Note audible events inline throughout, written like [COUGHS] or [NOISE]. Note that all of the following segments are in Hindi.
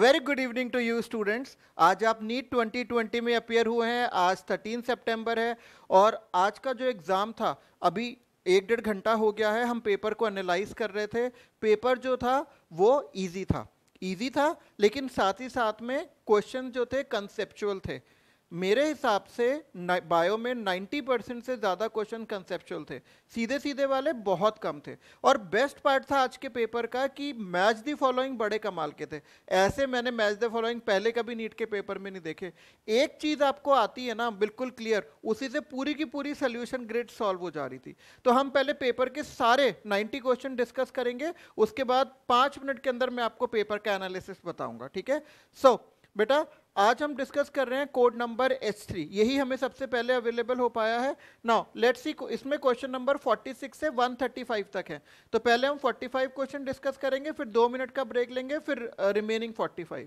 Very good evening to you students आज आप नीट 2020 में अपियर हुए हैं आज 13 सितंबर है और आज का जो एग्ज़ाम था अभी एक डेढ़ घंटा हो गया है हम पेपर को एनालाइज कर रहे थे पेपर जो था वो ईजी था इजी था लेकिन साथ ही साथ में क्वेश्चन जो थे कंसेप्चुअल थे मेरे हिसाब से बायो में 90 परसेंट से ज़्यादा क्वेश्चन कंसेप्चुअल थे सीधे सीधे वाले बहुत कम थे और बेस्ट पार्ट था आज के पेपर का कि मैच दी फॉलोइंग बड़े कमाल के थे ऐसे मैंने मैच द फॉलोइंग पहले कभी नीट के पेपर में नहीं देखे एक चीज़ आपको आती है ना बिल्कुल क्लियर उसी से पूरी की पूरी सोल्यूशन ग्रेड सॉल्व हो जा रही थी तो हम पहले पेपर के सारे नाइन्टी क्वेश्चन डिस्कस करेंगे उसके बाद पाँच मिनट के अंदर मैं आपको पेपर का एनालिसिस बताऊँगा ठीक है सो so, बेटा आज हम डिस्कस कर रहे हैं कोड नंबर एच थ्री यही हमें सबसे पहले अवेलेबल हो पाया है नाउ लेट्स सी इसमें क्वेश्चन नंबर 46 से 135 तक है तो पहले हम 45 क्वेश्चन डिस्कस करेंगे फिर दो मिनट का ब्रेक लेंगे फिर remaining uh, 45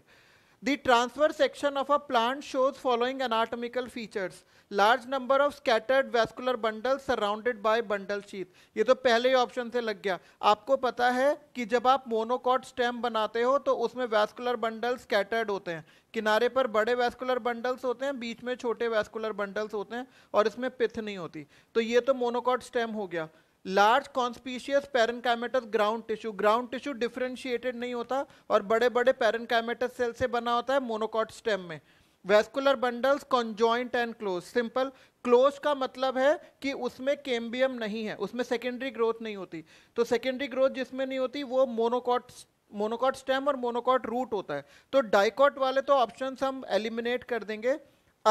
The transverse section of a plant shows following anatomical features. Large number of scattered vascular bundles surrounded by bundle sheath. ये तो पहले ही ऑप्शन से लग गया आपको पता है कि जब आप मोनोकॉट स्टेम बनाते हो तो उसमें वैस्कुलर बंडल स्कैटर्ड होते हैं किनारे पर बड़े वैस्कुलर बंडल्स होते हैं बीच में छोटे वैस्कुलर बंडल्स होते हैं और इसमें पिथ नहीं होती तो ये तो मोनोकॉट स्टेम हो गया large conspicuous parenchymatous ground tissue ground tissue differentiated नहीं होता और बड़े बड़े पैरनकैमेटस सेल से बना होता है मोनोकॉट स्टेम में vascular bundles conjoint and close simple close का मतलब है कि उसमें केम्बियम नहीं है उसमें सेकेंडरी ग्रोथ नहीं होती तो सेकेंडरी ग्रोथ जिसमें नहीं होती वो मोनोकॉट मोनोकॉट स्टेम और मोनोकॉट रूट होता है तो डाइकॉट वाले तो ऑप्शन हम एलिमिनेट कर देंगे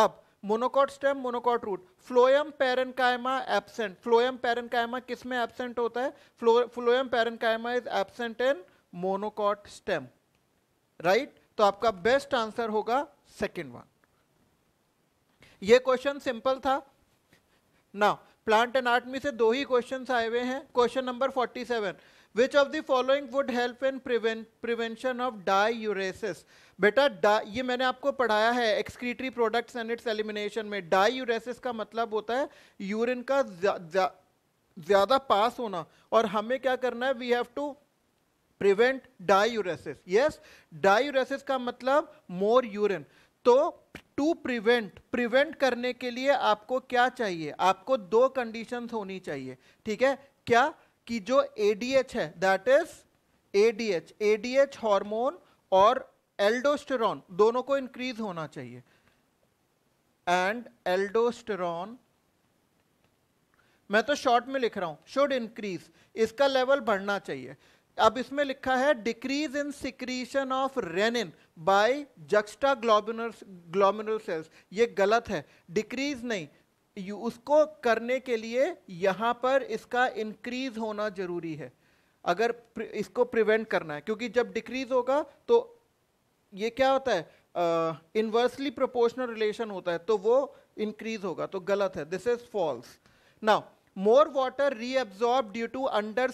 अब monocot stem monocot root phloem parenchyma absent phloem parenchyma किस में एबसेंट होता है phloem parenchyma is absent in monocot stem right तो आपका बेस्ट आंसर होगा सेकेंड वन ये क्वेश्चन सिंपल था ना प्लांट एनाटमी से दो ही क्वेश्चन आए हुए हैं question number forty seven which of the following would help in prevention of diuresis बेटा ये मैंने आपको पढ़ाया है excretory products and its elimination में डाई यूरेसिस का मतलब होता है यूरिन का ज़्यादा पास होना और हमें क्या करना है we have to prevent diuresis yes uresis का मतलब मोर यूरिन तो टू प्रिवेंट प्रिवेंट करने के लिए आपको क्या चाहिए आपको दो कंडीशन होनी चाहिए ठीक है क्या कि जो एडीएच है that is ADH ADH hormone और एल्डोस्टेरॉन दोनों को इंक्रीज होना चाहिए एंड एल्डोस्टेरॉन मैं तो शॉर्ट में लिख रहा हूं शुड इंक्रीज इसका लेवल बढ़ना चाहिए अब इसमें लिखा है decrease in secretion of renin by juxta glomerular glomerular cells ये गलत है डिक्रीज नहीं यू उसको करने के लिए यहां पर इसका इंक्रीज होना जरूरी है अगर इसको प्रिवेंट करना है क्योंकि जब डिक्रीज होगा तो ये क्या होता है इन्वर्सली प्रोपोर्शनल रिलेशन होता है तो वो इंक्रीज होगा तो गलत है this is false now more water reabsorb due to under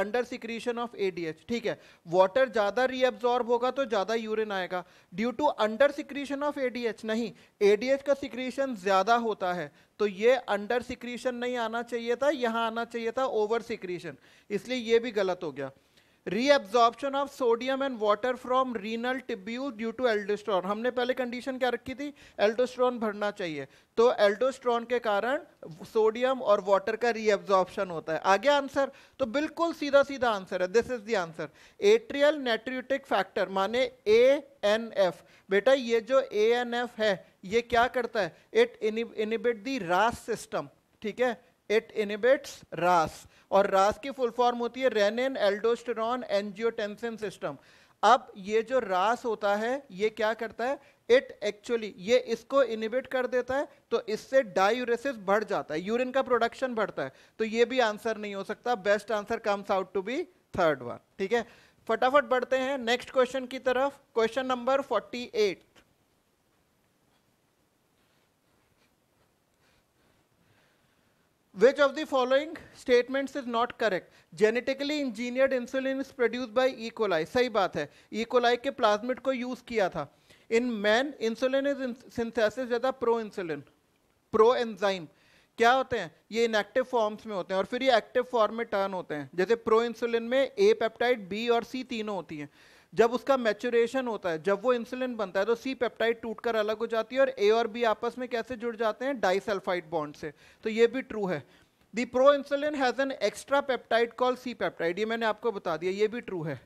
under secretion of A D H ठीक है वाटर ज़्यादा रीअब्जॉर्ब होगा तो ज़्यादा यूरिन आएगा due to under secretion of A D H नहीं ए डी एच का सिक्रीशन ज़्यादा होता है तो ये अंडर सिक्रीशन नहीं आना चाहिए था यहाँ आना चाहिए था ओवर सिक्रीशन इसलिए ये भी गलत हो गया reabsorption of sodium and water from renal tubule due to aldosterone हमने पहले कंडीशन क्या रखी थी एल्डोस्ट्रॉन भरना चाहिए तो एल्डोस्ट्रॉन के कारण सोडियम और वाटर का रीएब्जॉर्प्शन होता है आगे आंसर तो बिल्कुल सीधा सीधा आंसर है this is the answer atrial natriuretic factor माने ए एन एफ बेटा ये जो ए एन एफ है ये क्या करता है इट इनिबिट दी रास सिस्टम ठीक है इट इनिबिट्स रास और रास की फुल फॉर्म होती है रेनिन एल्डोस्टेरॉन एंजियोटेंसिन सिस्टम अब ये जो रास होता है ये क्या करता है इट एक्चुअली ये इसको इनिबिट कर देता है तो इससे डायूरेसिस बढ़ जाता है यूरिन का प्रोडक्शन बढ़ता है तो ये भी आंसर नहीं हो सकता best answer comes out to be third one ठीक है फटाफट बढ़ते हैं नेक्स्ट क्वेश्चन की तरफ question number forty Which of the following statements is not correct? Genetically engineered insulin is produced by E. coli. सही बात है E. coli के प्लाज्मिड को यूज किया था in man insulin is synthesis ज्यादा प्रो इंसुलिन प्रो एंजाइम क्या होते हैं ये इनएक्टिव फॉर्म्स में होते हैं और फिर ये एक्टिव फॉर्म में टर्न होते हैं जैसे प्रो इंसुलिन में ए पेप्टाइड बी और सी तीनों होती हैं जब उसका मैचुरेशन होता है जब वो इंसुलिन बनता है तो सी पेप्टाइड टूटकर अलग हो जाती है और ए और बी आपस में कैसे जुड़ जाते हैं डाइसल्फाइड बॉन्ड से तो ये भी ट्रू है the proinsulin has an extra peptide call C peptide ये मैंने आपको बता दिया ये भी ट्रू है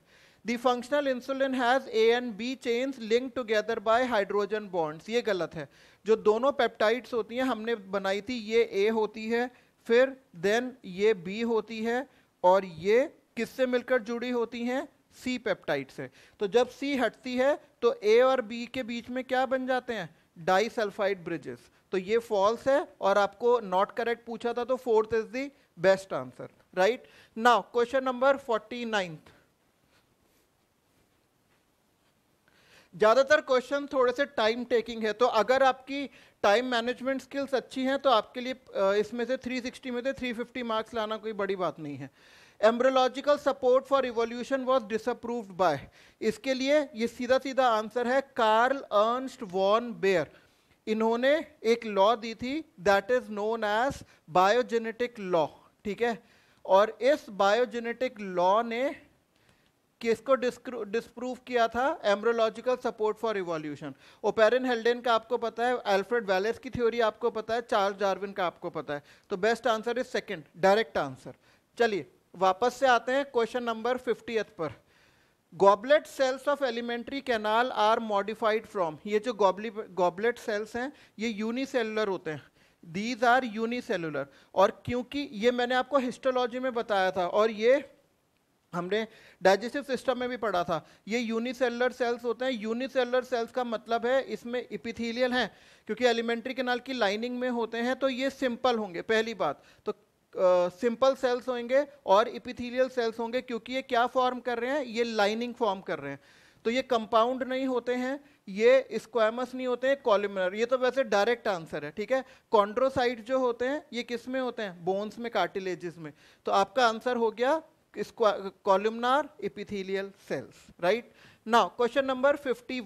the functional insulin has A and B chains link together by hydrogen bonds ये गलत है जो दोनों पेप्टाइड्स होती हैं हमने बनाई थी ये ए होती है फिर देन ये बी होती है और ये किससे मिलकर जुड़ी होती हैं सी पेप्टाइड से तो जब सी हटती है तो ए और बी के बीच में क्या बन जाते हैं डाइसल्फाइड ब्रिजेस तो ये फॉल्स है और आपको नॉट करेक्ट पूछा था तो fourth is the best answer right now question number forty ninth ज़्यादातर क्वेश्चन थोड़े से टाइम टेकिंग है तो अगर आपकी टाइम मैनेजमेंट स्किल्स अच्छी हैं तो आपके लिए इसमें से 360 में से 350 मार्क्स लाना कोई बड़ी बात नहीं है embryological support for revolution was disapproved by इसके लिए ये सीधा सीधा आंसर है कार्ल अर्नस्ट वॉन बेयर इन्होंने एक लॉ दी थी that is known as biogenetic law ठीक है और इस बायोजेनेटिक लॉ ने किसको डिस्प्रूव किया था embryological support for revolution Oparin Haldane का आपको पता है एल्फ्रेड वैलेस की थ्योरी आपको पता है चार्ल्स डार्विन का आपको पता है तो best answer is second direct answer चलिए वापस से आते हैं क्वेश्चन नंबर फिफ्टी पर goblet cells of alimentary canal are modified from ये जो गॉबली गॉबलेट सेल्स हैं ये यूनिसेलुलर होते हैं दीज आर यूनिसेलुलर और क्योंकि ये मैंने आपको हिस्टोलॉजी में बताया था और ये हमने डाइजेस्टिव सिस्टम में भी पढ़ा था ये यूनिसेलुलर सेल्स होते हैं यूनिसेलुलर सेल्स का मतलब है इसमें इपिथीलियल हैं क्योंकि एलिमेंट्री केनाल की लाइनिंग में होते हैं तो ये सिंपल होंगे पहली बात तो सिंपल सेल्स होंगे और इपिथीलियल सेल्स होंगे क्योंकि ये क्या फॉर्म कर रहे हैं ये लाइनिंग फॉर्म कर रहे हैं तो ये कंपाउंड नहीं होते हैं ये स्क्वायमस नहीं होते हैं कॉलिमर ये तो वैसे डायरेक्ट आंसर है ठीक है कॉन्ड्रोसाइट जो होते हैं ये किस में होते हैं बोन्स में कार्टिलेजेस में तो आपका आंसर हो गया columnar epithelial cells right now question number fifty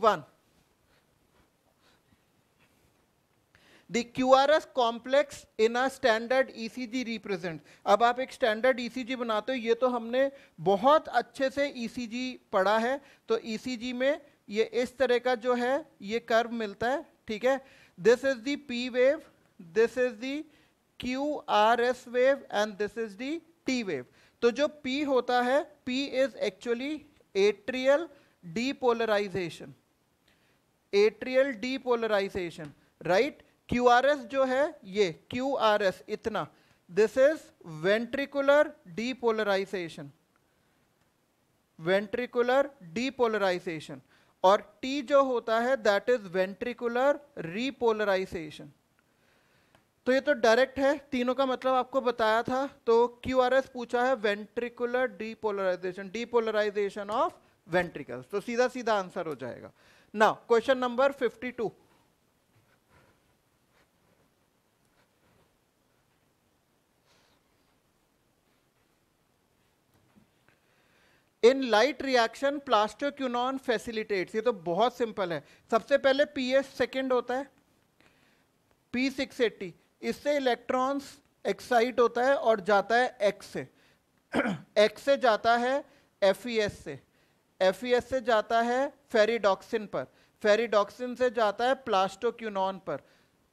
the Q R S complex in a standard E C G represent अब आप एक स्टैंडर्ड ई सी जी बनाते हो ये तो हमने बहुत अच्छे से ई सी जी पढ़ा है तो ई सी जी में ये इस तरह का जो है ये कर्व मिलता है ठीक है this is the P wave this is the Q R S wave and this is the T wave तो जो पी होता है P is actually atrial depolarisation atrial depolarisation right Q R S जो है ये क्यू आर एस इतना this is ventricular depolarisation ventricular depolarisation और टी जो होता है दैट इज वेंट्रिकुलर रीपोलराइजेशन तो ये तो डायरेक्ट है तीनों का मतलब आपको बताया था तो क्यू आर एस पूछा है ventricular depolarisation depolarisation of ventricle तो सीधा सीधा आंसर हो जाएगा ना question number fifty two in light reaction plastoquinone facilitates ये तो बहुत सिंपल है सबसे पहले पी एस सेकेंड होता है पी सिक्स एट्टी इससे इलेक्ट्रॉन्स एक्साइट होता है और जाता है एक्स से एक्स [CLEARS THROAT] से जाता है एफ ई एस से एफ ई एस से जाता है फेरीडॉक्सिन पर फेरीडॉक्सिन से जाता है प्लास्टोक्यूनॉन पर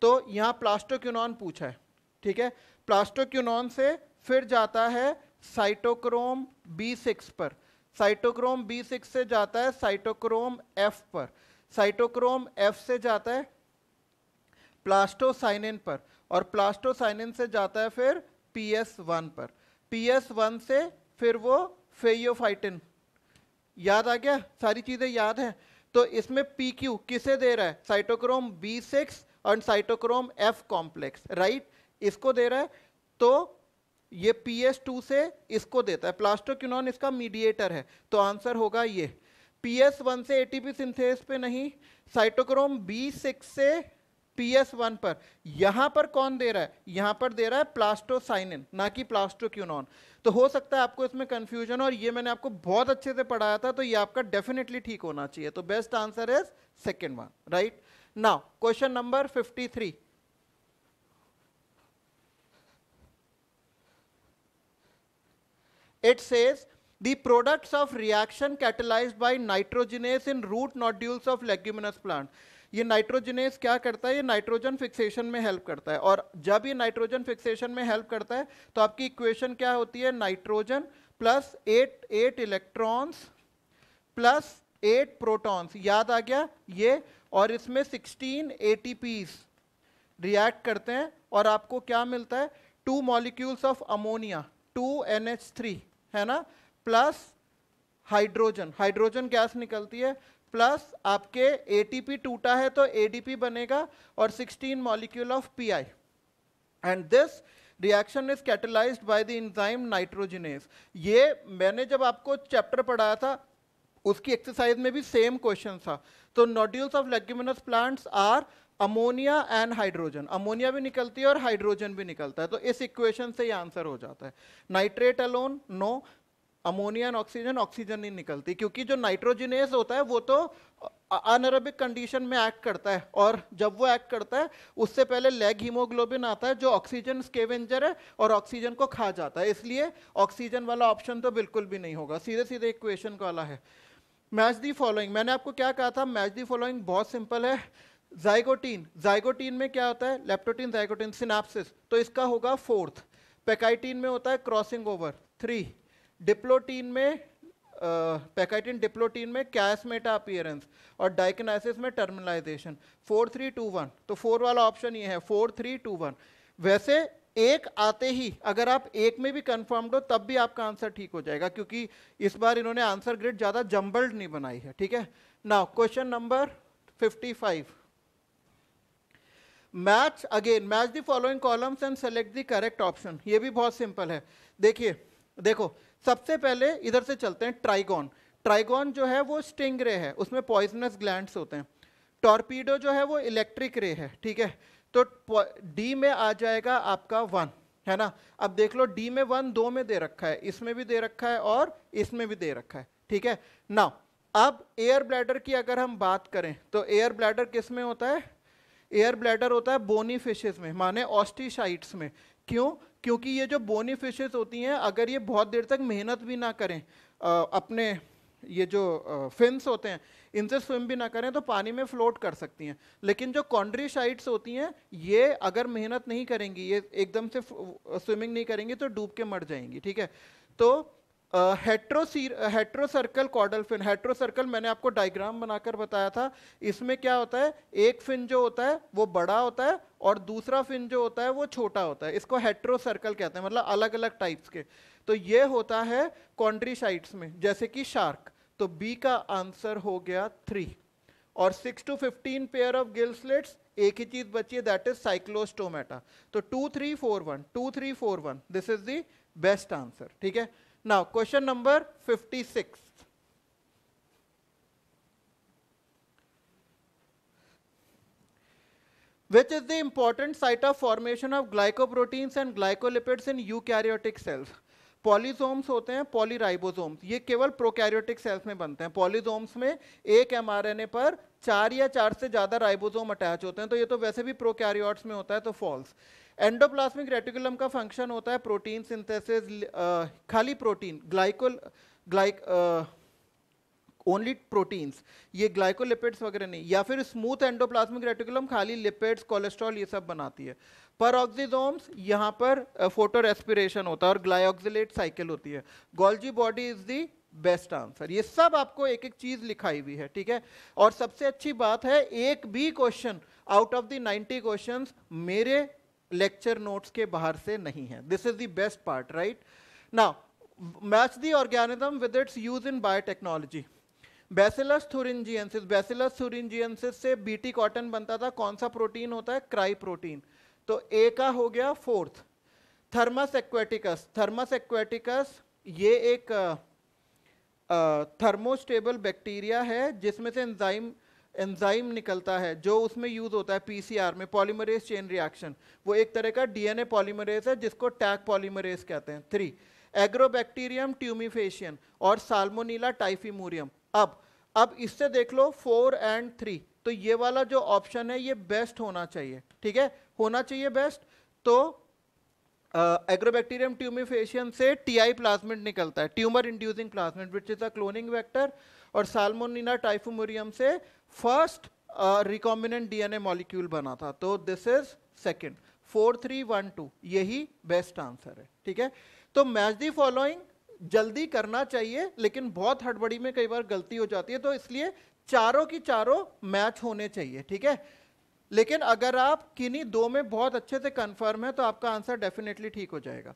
तो यहाँ प्लास्टोक्यूनॉन पूछा है ठीक है प्लास्टोक्यूनॉन से फिर जाता है साइटोक्रोम बी सिक्स पर साइटोक्रोम बी सिक्स से जाता है साइटोक्रोम एफ पर साइटोक्रोम एफ से जाता है प्लास्टोसाइनिन पर और प्लास्टोसाइनिन से जाता है फिर पी एस वन पर पी एस वन से फिर वो फेयोफाइटिन याद आ गया सारी चीज़ें याद हैं तो इसमें पी क्यू किसे दे रहा है साइटोक्रोम बी सिक्स और साइटोक्रोम एफ कॉम्प्लेक्स राइट इसको दे रहा है तो ये पी एस टू से इसको देता है प्लास्टोक्यूनॉन इसका मीडिएटर है तो आंसर होगा ये पी एस वन से पी सिंथेस पे नहीं साइटोक्रोम बी सिक्स से पी एस वन पर यहां पर कौन दे रहा है यहां पर दे रहा है प्लास्टोसाइनिन ना कि प्लास्टोक्यूनॉन तो हो सकता है आपको इसमें कंफ्यूजन और ये मैंने आपको बहुत अच्छे से पढ़ाया था तो ये आपका डेफिनेटली ठीक होना चाहिए तो best answer is second one right now question number fifty three It says the products of reaction catalyzed by nitrogenase in root nodules of leguminous plant. ये नाइट्रोजनेस क्या करता है ये नाइट्रोजन फिक्सेशन में हेल्प करता है और जब ये नाइट्रोजन फिक्सेशन में हेल्प करता है तो आपकी इक्वेशन क्या होती है nitrogen plus eight eight electrons plus eight protons याद आ गया ये और इसमें सिक्सटीन एटीपीस रिएक्ट करते हैं और आपको क्या मिलता है two molecules of ammonia two N H three है ना प्लस हाइड्रोजन हाइड्रोजन गैस निकलती है प्लस आपके एटीपी टूटा है तो एडीपी बनेगा और 16 molecule of PI and this reaction is catalysed by the enzyme nitrogenase ये मैंने जब आपको चैप्टर पढ़ाया था उसकी एक्सरसाइज में भी सेम क्वेश्चन था तो nodules of leguminous plants are ammonia and hydrogen ammonia भी निकलती है और हाइड्रोजन भी निकलता है तो इस इक्वेशन से ही आंसर हो जाता है nitrate alone no ammonia and oxygen oxygen नहीं निकलती क्योंकि जो नाइट्रोजिनेस होता है वो तो अनरबिक कंडीशन में एक्ट करता है और जब वो एक्ट करता है उससे पहले लेग हीमोग्लोबिन आता है जो ऑक्सीजन स्केवेंजर है और ऑक्सीजन को खा जाता है इसलिए ऑक्सीजन वाला ऑप्शन तो बिल्कुल भी नहीं होगा सीधे सीधे इक्वेशन वाला है मैच दी फॉलोइंग मैंने आपको क्या कहा था मैच दी फॉलोइंग बहुत सिंपल है जाइगोटीन जाइगोटीन में क्या होता है लेप्टोटीन जाइगोटीन सिनाप्सिस तो इसका होगा फोर्थ पैकाइटीन में होता है क्रॉसिंग ओवर थ्री डिप्लोटीन में पैकाइटिन डिप्लोटीन में कैसमेटा अपियरेंस और डाइकनाइसिस में terminalisation four three two one तो फोर वाला ऑप्शन ये है फोर थ्री टू वन वैसे एक आते ही अगर आप एक में भी कंफर्म्ड हो तब भी आपका आंसर ठीक हो जाएगा क्योंकि इस बार इन्होंने आंसर ग्रिड ज़्यादा जम्बल्ड नहीं बनाई है ठीक है ना question number fifty five match again match the following columns and select the correct option ये भी बहुत सिंपल है देखिए देखो सबसे पहले इधर से चलते हैं ट्राइगोन ट्राइगॉन जो है वो स्टिंग रे है उसमें पॉइजनस ग्लैंड होते हैं टॉर्पीडो जो है वो इलेक्ट्रिक रे है ठीक है तो डी में आ जाएगा आपका वन है ना अब देख लो डी में वन दो में दे रखा है इसमें भी दे रखा है और इसमें भी दे रखा है ठीक है ना अब एयर ब्लैडर की अगर हम बात करें तो एयर ब्लैडर किस में होता है एयर ब्लैडर होता है बोनी फिशेज में माने ऑस्टिशाइट्स में क्यों क्योंकि ये जो बोनी फिशेज होती हैं अगर ये बहुत देर तक मेहनत भी ना करें आ, अपने ये जो फिन्स होते हैं इनसे स्विम भी ना करें तो पानी में फ्लोट कर सकती हैं लेकिन जो कॉन्ड्रीशाइट्स होती हैं ये अगर मेहनत नहीं करेंगी ये एकदम से स्विमिंग नहीं करेंगी तो डूब के मर जाएंगी ठीक है तो हेट्रोसीर हेट्रोसर्कल कॉडल फिन हेट्रोसर्कल मैंने आपको डायग्राम बनाकर बताया था इसमें क्या होता है एक फिन जो होता है वो बड़ा होता है और दूसरा फिन जो होता है वो छोटा होता है इसको हेट्रोसर्कल कहते हैं मतलब अलग अलग टाइप्स के तो ये होता है कॉन्ड्रीशाइट्स में जैसे कि शार्क तो बी का आंसर हो गया थ्री और six two fifteen pair of gill slits एक ही चीज बची है दैट इज साइक्लोस्टोमेटा तो two three four one two three four one this is the best answer ठीक है Now, question number 56. Which is the important site of formation of glycoproteins and glycolipids in eukaryotic cells? पॉलीजोम्स होते हैं पॉलीराइबोजोम्स ये केवल प्रोकैरियोटिक सेल्स में बनते हैं पॉलीजोम्स में एक एमआरएनए पर चार या चार से ज़्यादा राइबोजोम अटैच होते हैं तो ये तो वैसे भी प्रोकैरियोट्स में होता है तो फॉल्स एंडोप्लाज्मिक रेटिकुलम का फंक्शन होता है प्रोटीन सिंथेसिस खाली प्रोटीन ग्लाइकोल ग्लाइक ओनली प्रोटीन्स ये ग्लाइकोलिपिड्स वगैरह नहीं या फिर स्मूथ एंडोप्लाज्मिक रेटिकुलम खाली लिपिड्स कोलेस्ट्रॉल ये सब बनाती है पर ऑक्सीजोम्स यहाँ पर फोटो रेस्पिरेशन होता है और ग्लाइऑक्सिलेट साइकिल होती है Golgi body is the best answer ये सब आपको एक एक चीज लिखाई हुई है ठीक है और सबसे अच्छी बात है एक भी question out of the 90 questions मेरे लेक्चर नोट्स के बाहर से नहीं है this is the best part right now match the organism with its use in biotechnology Bacillus thuringiensis Bacillus thuringiensis से बीटी कॉटन बनता था कौन सा प्रोटीन होता है क्राई प्रोटीन तो ए का हो गया fourth Thermus aquaticus Thermus aquaticus ये एक थर्मोस्टेबल बैक्टीरिया है जिसमें से एंजाइम एंजाइम निकलता है जो उसमें यूज़ होता है पीसीआर में पॉलीमरेज चेन रिएक्शन वो एक तरह का डीएनए पॉलीमरेज है जिसको टैग पॉलीमरेज कहते हैं थ्री एग्रोबैक्टीरियम ट्यूमिफेशियन और साल्मोनीला टाइफीमूरियम अब अब इससे देख लो फोर एंड थ्री तो ये वाला जो ऑप्शन है ये बेस्ट होना चाहिए ठीक है होना चाहिए बेस्ट तो एग्रोबैक्टीरियम ट्यूमिफेशियन से टीआई प्लाज्मिड निकलता है tumour inducing plasmid which is a cloning vector और साल्मोनिना टाइफोमोरियम से फर्स्ट रिकॉम्बिनेंट डीएनए मॉलिक्यूल बना था तो this is second four three one two यही बेस्ट आंसर है ठीक है तो मैच दी फॉलोइंग जल्दी करना चाहिए लेकिन बहुत हड़बड़ी में कई बार गलती हो जाती है तो इसलिए चारों की चारों मैच होने चाहिए ठीक है लेकिन अगर आप किन्हीं दो में बहुत अच्छे से कंफर्म है तो आपका आंसर डेफिनेटली ठीक हो जाएगा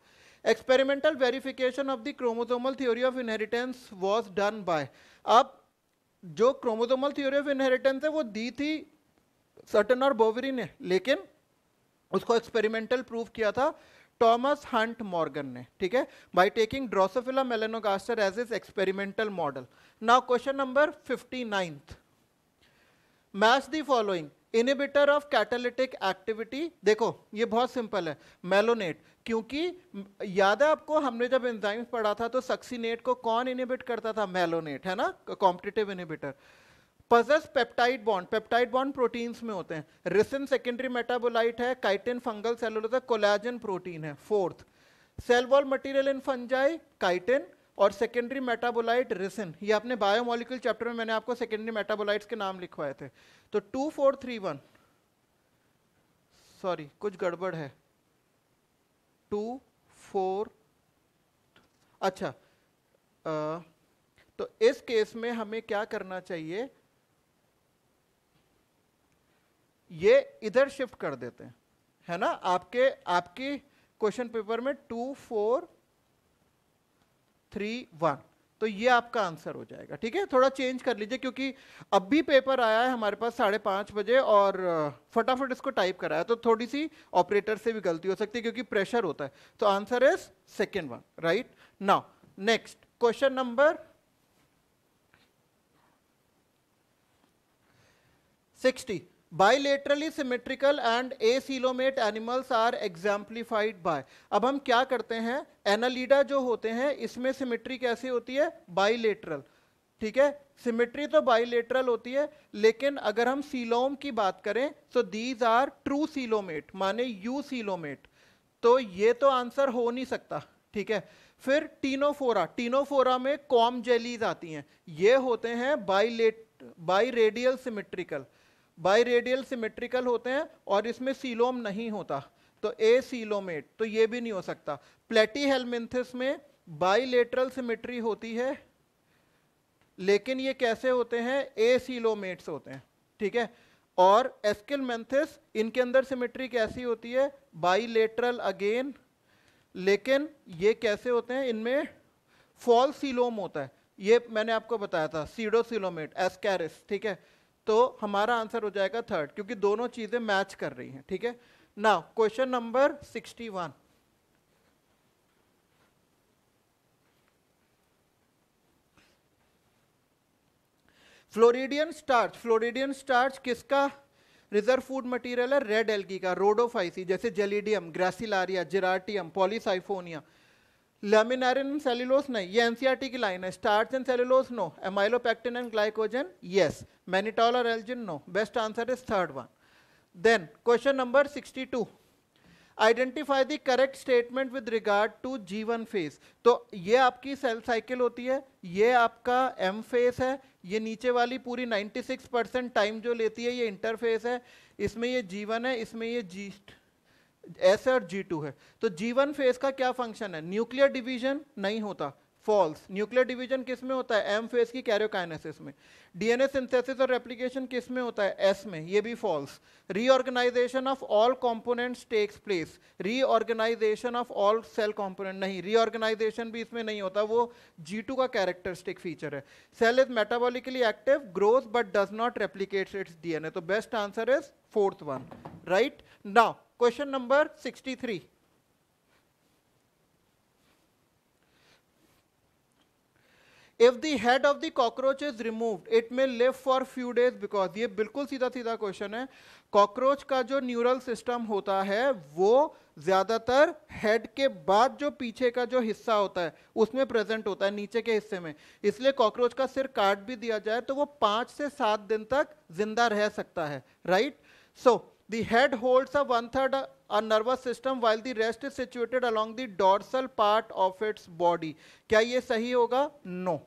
experimental verification of the chromosomal theory of inheritance was done by अब जो क्रोमोजोमल थ्योरी ऑफ इनहेरिटेंस है वो दी थी सटन और बोवरी ने लेकिन उसको एक्सपेरिमेंटल प्रूफ किया था टॉमस हंट मॉर्गन ने ठीक है by taking Drosophila melanogaster as is experimental model now question number fifty ninth match the following inhibitor of catalytic activity देखो ये बहुत सिंपल है मेलोनेट क्योंकि याद है आपको हमने जब एंजाइम्स पढ़ा था तो सक्सीनेट को कौन इनिबिट करता था मेलोनेट है ना कॉम्पिटेटिव इनिबिटर पजस peptide bond peptide bond proteins में होते हैं रिसिन सेकेंडरी मेटाबोलाइट है chitin fungal cellulose collagen protein है fourth cell wall material in fungi chitin और सेकेंडरी मेटाबोलाइट रिसिन ये आपने बायोमोलिक्यूल चैप्टर में मैंने आपको सेकेंडरी मेटाबोलाइट्स के नाम लिखवाए थे तो two four three one sorry कुछ गड़बड़ है टू फोर अच्छा आ, तो इस केस में हमें क्या करना चाहिए ये इधर शिफ्ट कर देते हैं है ना आपके आपकी क्वेश्चन पेपर में टू फोर थ्री वन तो ये आपका आंसर हो जाएगा ठीक है थोड़ा चेंज कर लीजिए क्योंकि अब भी पेपर आया है हमारे पास साढ़े पाँच बजे और फटाफट इसको टाइप कराया तो थोड़ी सी ऑपरेटर से भी गलती हो सकती है क्योंकि प्रेशर होता है तो answer is second one right now next question number sixty bilaterally symmetrical and acoelomate animals are exemplified by अब हम क्या करते हैं एनालीडा जो होते हैं इसमें सिमेट्री कैसी होती है बाइलेटरल ठीक है सिमेट्री तो बाइलेटरल होती है लेकिन अगर हम सीलोम की बात करें तो दीज आर ट्रू सीलोमेट माने यू सीलोमेट तो ये तो आंसर हो नहीं सकता ठीक है फिर टीनोफोरा टीनोफोरा में कॉम जेलीज आती हैं ये होते हैं बाइलेट biradial symmetrical biradial symmetrical होते हैं और इसमें सीलोम नहीं होता तो ए सीलोमेट तो ये भी नहीं हो सकता प्लेटी हेलमिंथिस में बाईलेटरल सिमेट्री होती है लेकिन ये कैसे होते हैं ए सीलोमेट्स होते हैं ठीक है और एस्किल मेंथिस इनके अंदर सिमेट्री कैसी होती है बाईलेटरल अगेन लेकिन ये कैसे होते हैं इनमें फॉल सीलोम होता है ये मैंने आपको बताया था सीडोसिलोमेट एस्कैरिस ठीक है तो हमारा आंसर हो जाएगा थर्ड क्योंकि दोनों चीजें मैच कर रही हैं ठीक है ना question number sixty one floridean starch floridean starch किसका रिजर्व फूड मटेरियल है रेड एल्गी का रोडोफाइसी जैसे जेलिडियम ग्रेसिलारिया जिराटियम पॉलीसाइफोनिया लेमिनारिन एंड सेल्यूलोस नहीं ये एनसीईआरटी e की लाइन है starch and cellulose no amylopectin and glycogen yes mannitol और algin no best answer is third one then question number 62 identify the correct statement with regard to G one phase तो ये आपकी सेल साइकिल होती है ये आपका एम फेस है ये नीचे वाली पूरी 96 परसेंट टाइम जो लेती है ये इंटरफेस है इसमें ये जी वन है इसमें ये जी एस और जी टू है तो जी वन फेज का क्या फंक्शन है न्यूक्लियर डिवीजन नहीं होता फॉल्स न्यूक्लियर डिवीजन किस में होता है एम फेज की कैरियोकाइनेसिस में डीएनए सिंथेसिस और रेप्लिकेशन किस में होता है एस में ये भी false reorganisation of all components takes place reorganisation of all cell component नहीं रीऑर्गेनाइजेशन भी इसमें नहीं होता वो जी टू का कैरेक्टरिस्टिक फीचर है cell is metabolically active growth but does not replicate its DNA तो best answer is fourth one right now question number 63 if the head of the cockroach is removed it may live for few days because ये बिल्कुल सीधा सीधा क्वेश्चन है कॉकरोच का जो न्यूरल सिस्टम होता है वो ज्यादातर हेड के बाद जो पीछे का जो हिस्सा होता है उसमें प्रेजेंट होता है नीचे के हिस्से में इसलिए कॉकरोच का सिर काट भी दिया जाए तो वो पांच से सात दिन तक जिंदा रह सकता है right so so, The head holds a one third a nervous system while the rest is situated along the dorsal part of its body. क्या ये सही होगा No.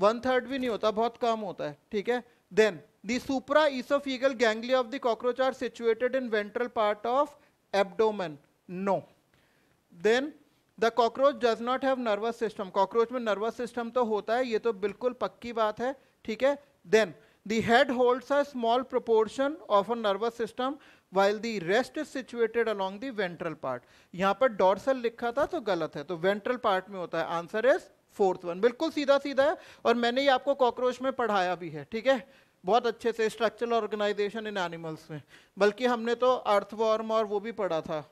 One third भी नहीं होता बहुत कम होता है ठीक है Then the supra esophageal ganglia of the cockroach are situated in ventral part of abdomen no then the cockroach does not have nervous system cockroach में nervous system तो होता है ये तो बिल्कुल पक्की बात है ठीक है then The head holds a small proportion of a nervous system while the rest is situated along the ventral part. यहाँ पर dorsal लिखा था तो गलत है तो ventral part में होता है answer is फोर्थ वन बिल्कुल सीधा सीधा है और मैंने ये आपको कॉकरोच में पढ़ाया भी है ठीक है बहुत अच्छे से स्ट्रक्चरल ऑर्गेनाइजेशन इन एनिमल्स में बल्कि हमने तो अर्थवॉर्म और वो भी पढ़ा था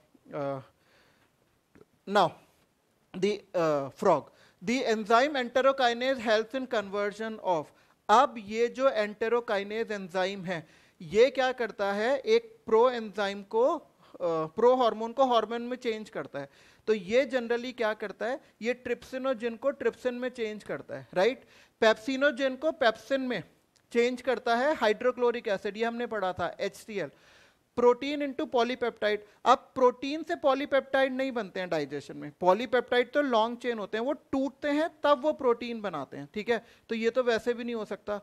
now the frog the enzyme enterokinase help in conversion of अब ये जो एंटेरोकाइनेज एंजाइम है ये क्या करता है एक प्रो एंजाइम को प्रो हार्मोन को हार्मोन में चेंज करता है तो ये जनरली क्या करता है ये ट्रिप्सिनोजिन को ट्रिप्सिन में चेंज करता है राइट पेप्सिनोजिन को पेप्सिन में चेंज करता है हाइड्रोक्लोरिक एसिड ये हमने पढ़ा था एच प्रोटीन इंटू पॉलीपेप्टाइड अब प्रोटीन से पॉलीपेप्टाइड नहीं बनते हैं डाइजेशन में पॉलीपेप्टाइड तो लॉन्ग चेन होते हैं वो टूटते हैं तब वो प्रोटीन बनाते हैं ठीक है तो ये तो वैसे भी नहीं हो सकता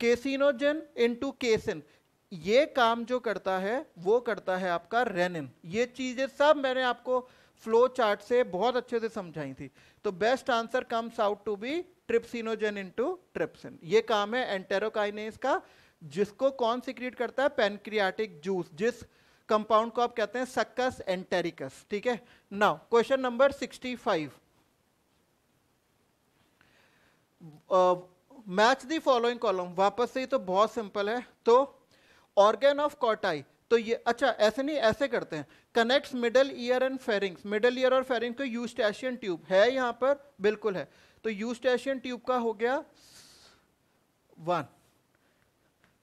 केसिनोजन इंटू केसिन ये काम जो करता है वो करता है आपका रेनिन ये चीज़ें सब मैंने आपको फ्लो चार्ट से बहुत अच्छे से समझाई थी तो best answer comes out to be trypsinogen into trypsin ये काम है एंटेरोकाइनेस का जिसको कौन सिक्रिएट करता है पेनक्रियाटिक जूस जिस कंपाउंड को आप कहते हैं सक्कस एंटेरिकस ठीक है now question number 65 match the following column वापस से ही तो बहुत सिंपल है तो ऑर्गेन ऑफ कॉटाई तो ये अच्छा ऐसे नहीं ऐसे करते हैं connects middle ear and pharynx middle ear और फेरिंग्स को यूस्टेशियन ट्यूब है यहां पर बिल्कुल है तो यूस्टेशियन ट्यूब का हो गया वन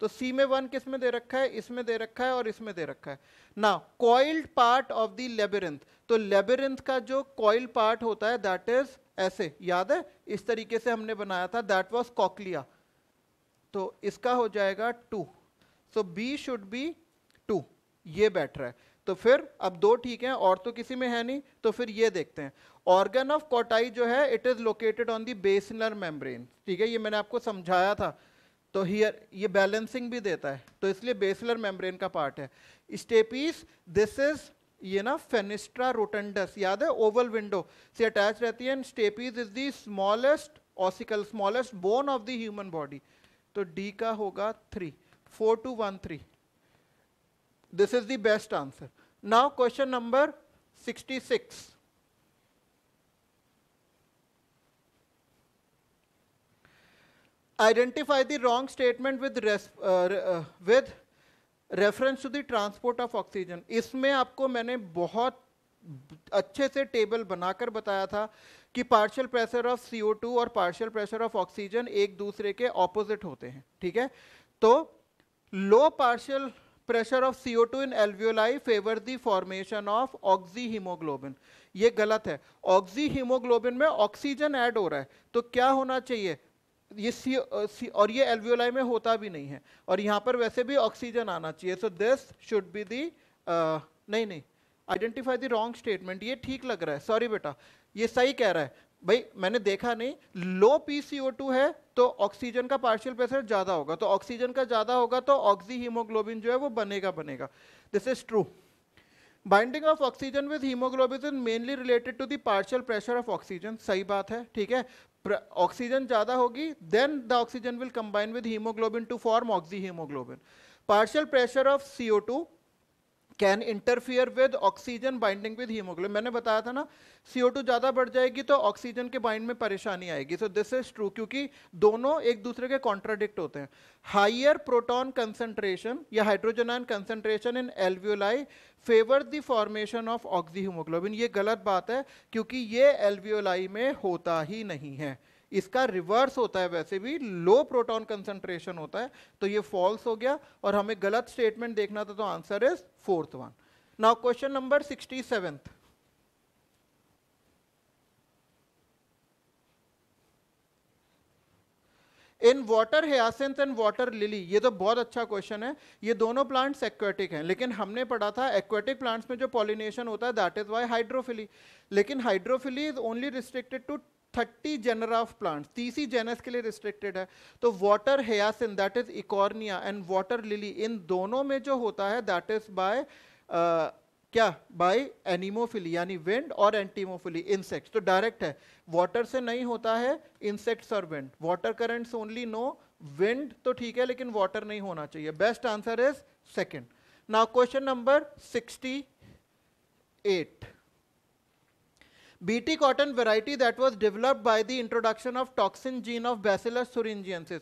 तो सी में वन किस में दे रखा है इसमें दे रखा है और इसमें दे रखा है ना coiled part of the labyrinth तो लेबेरिंथ का जो कॉइल पार्ट होता है दैट इज ऐसे याद है इस तरीके से हमने बनाया था दैट वॉज कॉकलिया तो इसका हो जाएगा two so B should be two ये बैठ रहा है तो फिर अब दो ठीक हैं और तो किसी में है नहीं तो फिर ये देखते हैं ऑर्गन ऑफ कॉटाई जो है it is located on the basilar membrane ठीक है ये मैंने आपको समझाया था तो हियर ये बैलेंसिंग भी देता है तो इसलिए बेसलर मेम्ब्रेन का पार्ट है स्टेपीस दिस इज ये ना फेनिस्ट्रा रोटेंडस याद है ओवल विंडो से अटैच रहती है and stapes is the smallest ossicle smallest bone of the human body तो डी का होगा three four two one three this is the best answer now question number sixty six identify the wrong statement with res, uh, uh, with reference to the transport of oxygen इसमें आपको मैंने बहुत अच्छे से टेबल बनाकर बताया था कि पार्शियल प्रेशर ऑफ CO2 और पार्शियल प्रेशर ऑफ ऑक्सीजन एक दूसरे के ऑपोजिट होते हैं ठीक है तो low partial pressure of CO2 in alveoli favour the formation of oxyhaemoglobin ये गलत है ऑक्सी हीमोग्लोबिन में ऑक्सीजन ऐड हो रहा है तो क्या होना चाहिए ये सी, सी और ये एल्वियोलाई में होता भी नहीं है और यहाँ पर वैसे भी ऑक्सीजन आना चाहिए so this should be the नहीं नहीं आइडेंटिफाई द रॉन्ग स्टेटमेंट ये ठीक लग रहा है सॉरी बेटा ये सही कह रहा है भाई मैंने देखा नहीं लो पी है तो ऑक्सीजन का पार्शियल प्रेशर ज़्यादा होगा तो ऑक्सीजन का ज़्यादा होगा तो ऑक्सी हीमोग्लोबिन जो है वो बनेगा बनेगा this is true binding of oxygen with haemoglobin mainly related to the partial pressure of oxygen सही बात है ठीक है ऑक्सीजन ज़्यादा होगी then the oxygen will combine with haemoglobin to form oxyhaemoglobin partial pressure of CO two can interfere with oxygen binding with haemoglobin मैंने बताया था ना सीओ टू ज़्यादा बढ़ जाएगी तो ऑक्सीजन के बाइंड में परेशानी आएगी सो दिस इज ट्रू क्योंकि दोनों एक दूसरे के कॉन्ट्राडिक्ट होते हैं हाइयर प्रोटॉन कंसनट्रेशन या hydrogen ion concentration in alveoli favour the formation of oxyhaemoglobin ये गलत बात है क्योंकि ये एल्वियोलाई में होता ही नहीं है इसका रिवर्स होता है वैसे भी लो प्रोटॉन कंसंट्रेशन होता है तो ये फॉल्स हो गया और हमें गलत स्टेटमेंट देखना था तो answer is fourth one now question number sixty seventh in water hyacinth and water lily ये तो बहुत अच्छा क्वेश्चन है ये दोनों प्लांट्स एक्वेटिक हैं लेकिन हमने पढ़ा था एक्वेटिक प्लांट्स में जो पॉलिनेशन होता है दैट इज वाई हाइड्रोफिली लेकिन hydrophily is only restricted to thirty genera of plant तीस ही जेनस के लिए रिस्ट्रिक्टेड है तो water hyacinth that is Eichhornia and water lily इन दोनों में जो होता है दैट इज बाय क्या बाय एनिमोफिली यानी विंड और एंटीमोफिली इंसेक्ट्स तो डायरेक्ट है वाटर से नहीं होता है इंसेक्ट्स और wind water currents only no wind तो ठीक है लेकिन वाटर नहीं होना चाहिए best answer is second now question number sixty eight BT cotton variety that was developed by the introduction of toxin gene of Bacillus thuringiensis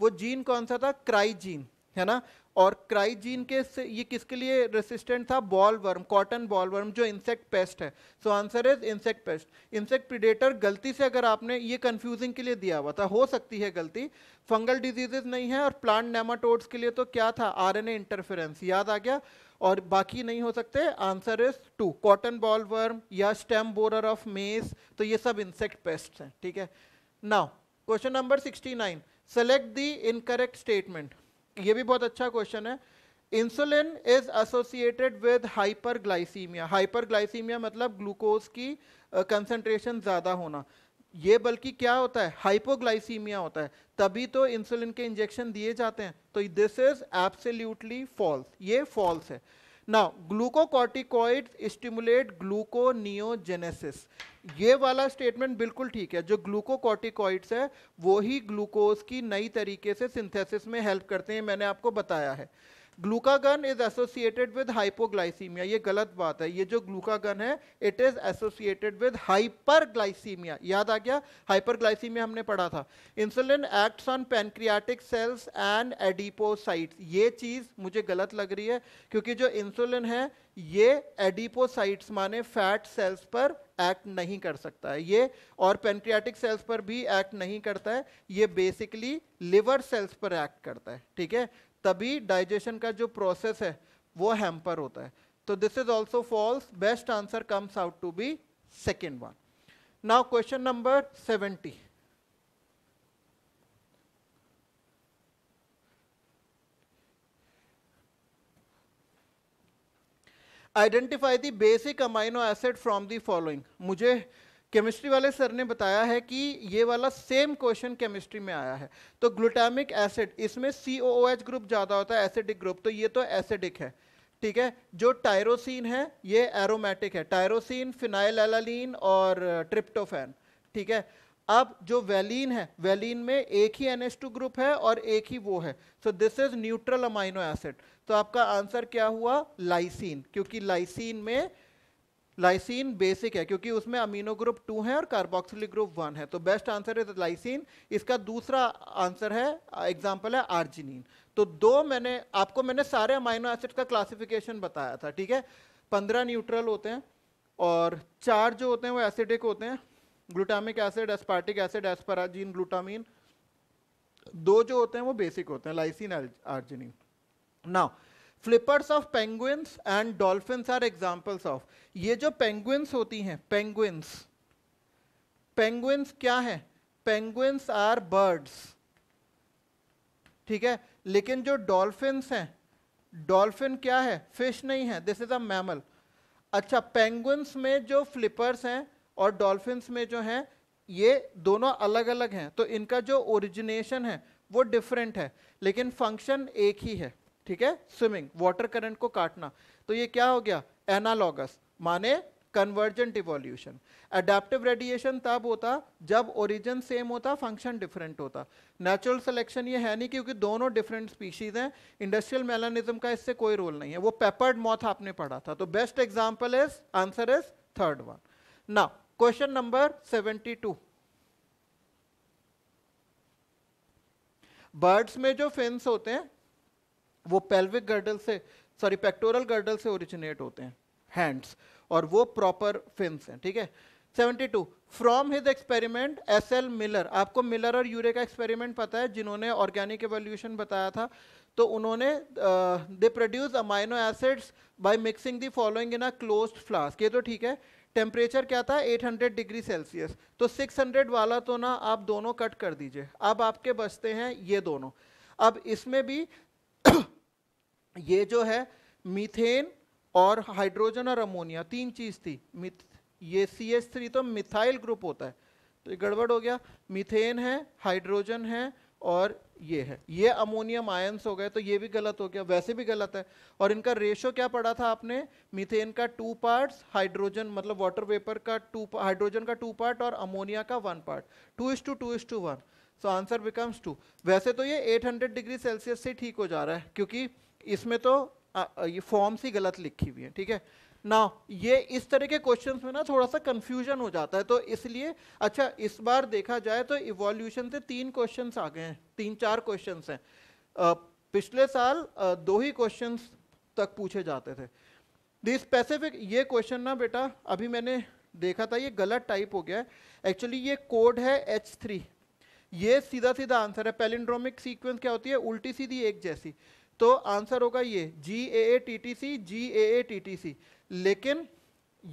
वो जीन कौन सा था क्राई जीन है ना और क्राइजीन के ये किसके लिए रेसिस्टेंट था bollworm cotton bollworm जो इंसेक्ट पेस्ट है so answer is insect pest insect predator गलती से अगर आपने ये कंफ्यूजिंग के लिए दिया हुआ था हो सकती है गलती फंगल डिजीजेज नहीं है और प्लांट नेमाटोड्स के लिए तो क्या था आरएनए इंटरफेरेंस याद आ गया और बाकी नहीं हो सकते answer is two cotton bollworm या स्टेम बोरर ऑफ मेस तो ये सब इंसेक्ट पेस्ट हैं ठीक है now question number sixty nine select the incorrect statement ये भी बहुत अच्छा क्वेश्चन है insulin is associated with hyperglycaemia hyperglycaemia मतलब ग्लूकोज की कंसंट्रेशन uh, ज़्यादा होना ये बल्कि क्या होता है हाइपोग्लाइसीमिया होता है तभी तो इंसुलिन के इंजेक्शन दिए जाते हैं तो दिस इज एब्सोल्युटली फॉल्स ये फॉल्स है नाउ ग्लूकोकॉर्टिकॉइड स्टिमुलेट ग्लूकोनियोजेनेसिस ये वाला स्टेटमेंट बिल्कुल ठीक है जो ग्लूकोकॉर्टिकॉइड्स है वो ही ग्लूकोज की नई तरीके से सिंथेसिस में हेल्प करते हैं मैंने आपको बताया है glucagon is associated with hypoglycaemia ये गलत बात है ये जो ग्लूकागन है it is associated with hyperglycaemia याद आ गया हाइपरग्लाइसीमिया हमने पढ़ा था insulin acts on pancreatic cells and adipocytes ये चीज मुझे गलत लग रही है क्योंकि जो इंसुलिन है ये एडिपोसाइट्स माने फैट सेल्स पर एक्ट नहीं कर सकता है ये और पेनक्रियाटिक सेल्स पर भी एक्ट नहीं करता है ये बेसिकली लिवर सेल्स पर एक्ट करता है ठीक है तभी डाइजेशन का जो प्रोसेस है वो हैम्पर होता है तो this is also false best answer comes out to be second one now question number seventy identify the basic amino acid from the following मुझे केमिस्ट्री वाले सर ने बताया है कि ये वाला सेम क्वेश्चन केमिस्ट्री में आया है तो ग्लूटामिक एसिड इसमें सी ओ एच ग्रुप ज़्यादा होता है एसिडिक ग्रुप तो ये तो एसिडिक है ठीक है जो टायरोसिन है ये एरोमेटिक है टायरोसिन फिनाइल एलालीन और ट्रिप्टोफेन uh, ठीक है अब जो वेलिन है वेलिन में एक ही एन ग्रुप है और एक ही वो है so this is neutral amino acid तो आपका आंसर क्या हुआ लाइसिन क्योंकि लाइसिन में लाइसिन बेसिक है क्योंकि उसमें अमीनो ग्रुप टू है और कार्बोक्सिलिक ग्रुप वन है तो बेस्ट आंसर इज लाइसिन इसका दूसरा आंसर है एग्जाम्पल है आर्जिनिन तो दो मैंने आपको मैंने सारे अमाइनो एसिड का क्लासिफिकेशन बताया था ठीक है पंद्रह न्यूट्रल होते हैं और चार जो होते हैं वो एसिडिक होते हैं glutamic acid aspartic acid asparagine glutamine दो जो होते हैं वो बेसिक होते हैं lysine arginine now flippers of penguins and dolphins are examples of ये जो पेंगुइन्स होती हैं पेंगुइन्स पेंगुइन्स क्या है पेंगुइन्स आर बर्ड्स ठीक है लेकिन जो डॉल्फिन्स हैं डॉल्फिन क्या है फिश नहीं है दिस इज अ मैमल अच्छा पेंगुइन्स में जो फ्लिपर्स हैं और डॉल्फिन्स में जो हैं ये दोनों अलग अलग हैं तो इनका जो ओरिजिनेशन है वो डिफरेंट है लेकिन फंक्शन एक ही है ठीक है स्विमिंग वाटर करंट को काटना तो ये क्या हो गया एनालॉगस माने कन्वर्जेंट इवोल्यूशन एडेप्टिव रेडिएशन तब होता जब ओरिजिन सेम होता फंक्शन डिफरेंट होता नेचुरल सिलेक्शन ये है नहीं क्योंकि दोनों डिफरेंट स्पीशीज हैं इंडस्ट्रियल मेलानिज्म का इससे कोई रोल नहीं है वो पेपर्ड मॉथ आपने पढ़ा था तो best example is answer is third one ना question number seventy two birds में जो फिन्स होते हैं वो पेल्विक गर्डल से सॉरी पेक्टोरल गर्डल से ओरिजिनेट होते हैं हैंड्स और वो प्रॉपर फिम्स हैं ठीक है 72 from his experiment S L Miller आपको मिलर और यूरे का एक्सपेरिमेंट पता है जिन्होंने ऑर्गेनिक एवोल्यूशन बताया था तो उन्होंने they produce amino acids by mixing the following in a closed flask ये तो ठीक है टेम्परेचर क्या था 800 डिग्री सेल्सियस तो 600 वाला तो ना आप दोनों कट कर दीजिए अब आपके बचते हैं ये दोनों अब इसमें भी [COUGHS] ये जो है मीथेन और हाइड्रोजन और अमोनिया तीन चीज़ थी मिथ ये सी एस थ्री तो मिथाइल ग्रुप होता है तो ये गड़बड़ हो गया मीथेन है हाइड्रोजन है और ये है ये अमोनियम आयंस हो गए तो ये भी गलत हो गया वैसे भी गलत है और इनका रेशो क्या पड़ा था आपने मीथेन का टू पार्ट्स हाइड्रोजन मतलब वाटर वेपर का टू हाइड्रोजन का टू पार्ट और अमोनिया का one part two is to two is to one so answer becomes two वैसे तो ये 800 डिग्री सेल्सियस से ठीक हो जा रहा है क्योंकि इसमें तो आ, ये फॉर्म्स ही गलत लिखी हुई है ठीक है ना ये इस तरह के क्वेश्चंस में ना थोड़ा सा कंफ्यूजन हो जाता है तो इसलिए अच्छा इस बार देखा जाए तो इवोल्यूशन से तीन क्वेश्चन आ गए हैं तीन चार क्वेश्चन हैं पिछले साल आ, दो ही क्वेश्चन तक पूछे जाते थे दी स्पेसिफिक ये क्वेश्चन ना बेटा अभी मैंने देखा था ये गलत टाइप हो गया है एक्चुअली ये कोड है एच थ्री ये सीधा सीधा आंसर है पेलिंड्रोमिक सीक्वेंस क्या होती है उल्टी सीधी एक जैसी तो आंसर होगा ये G A A T T C G A A T T C लेकिन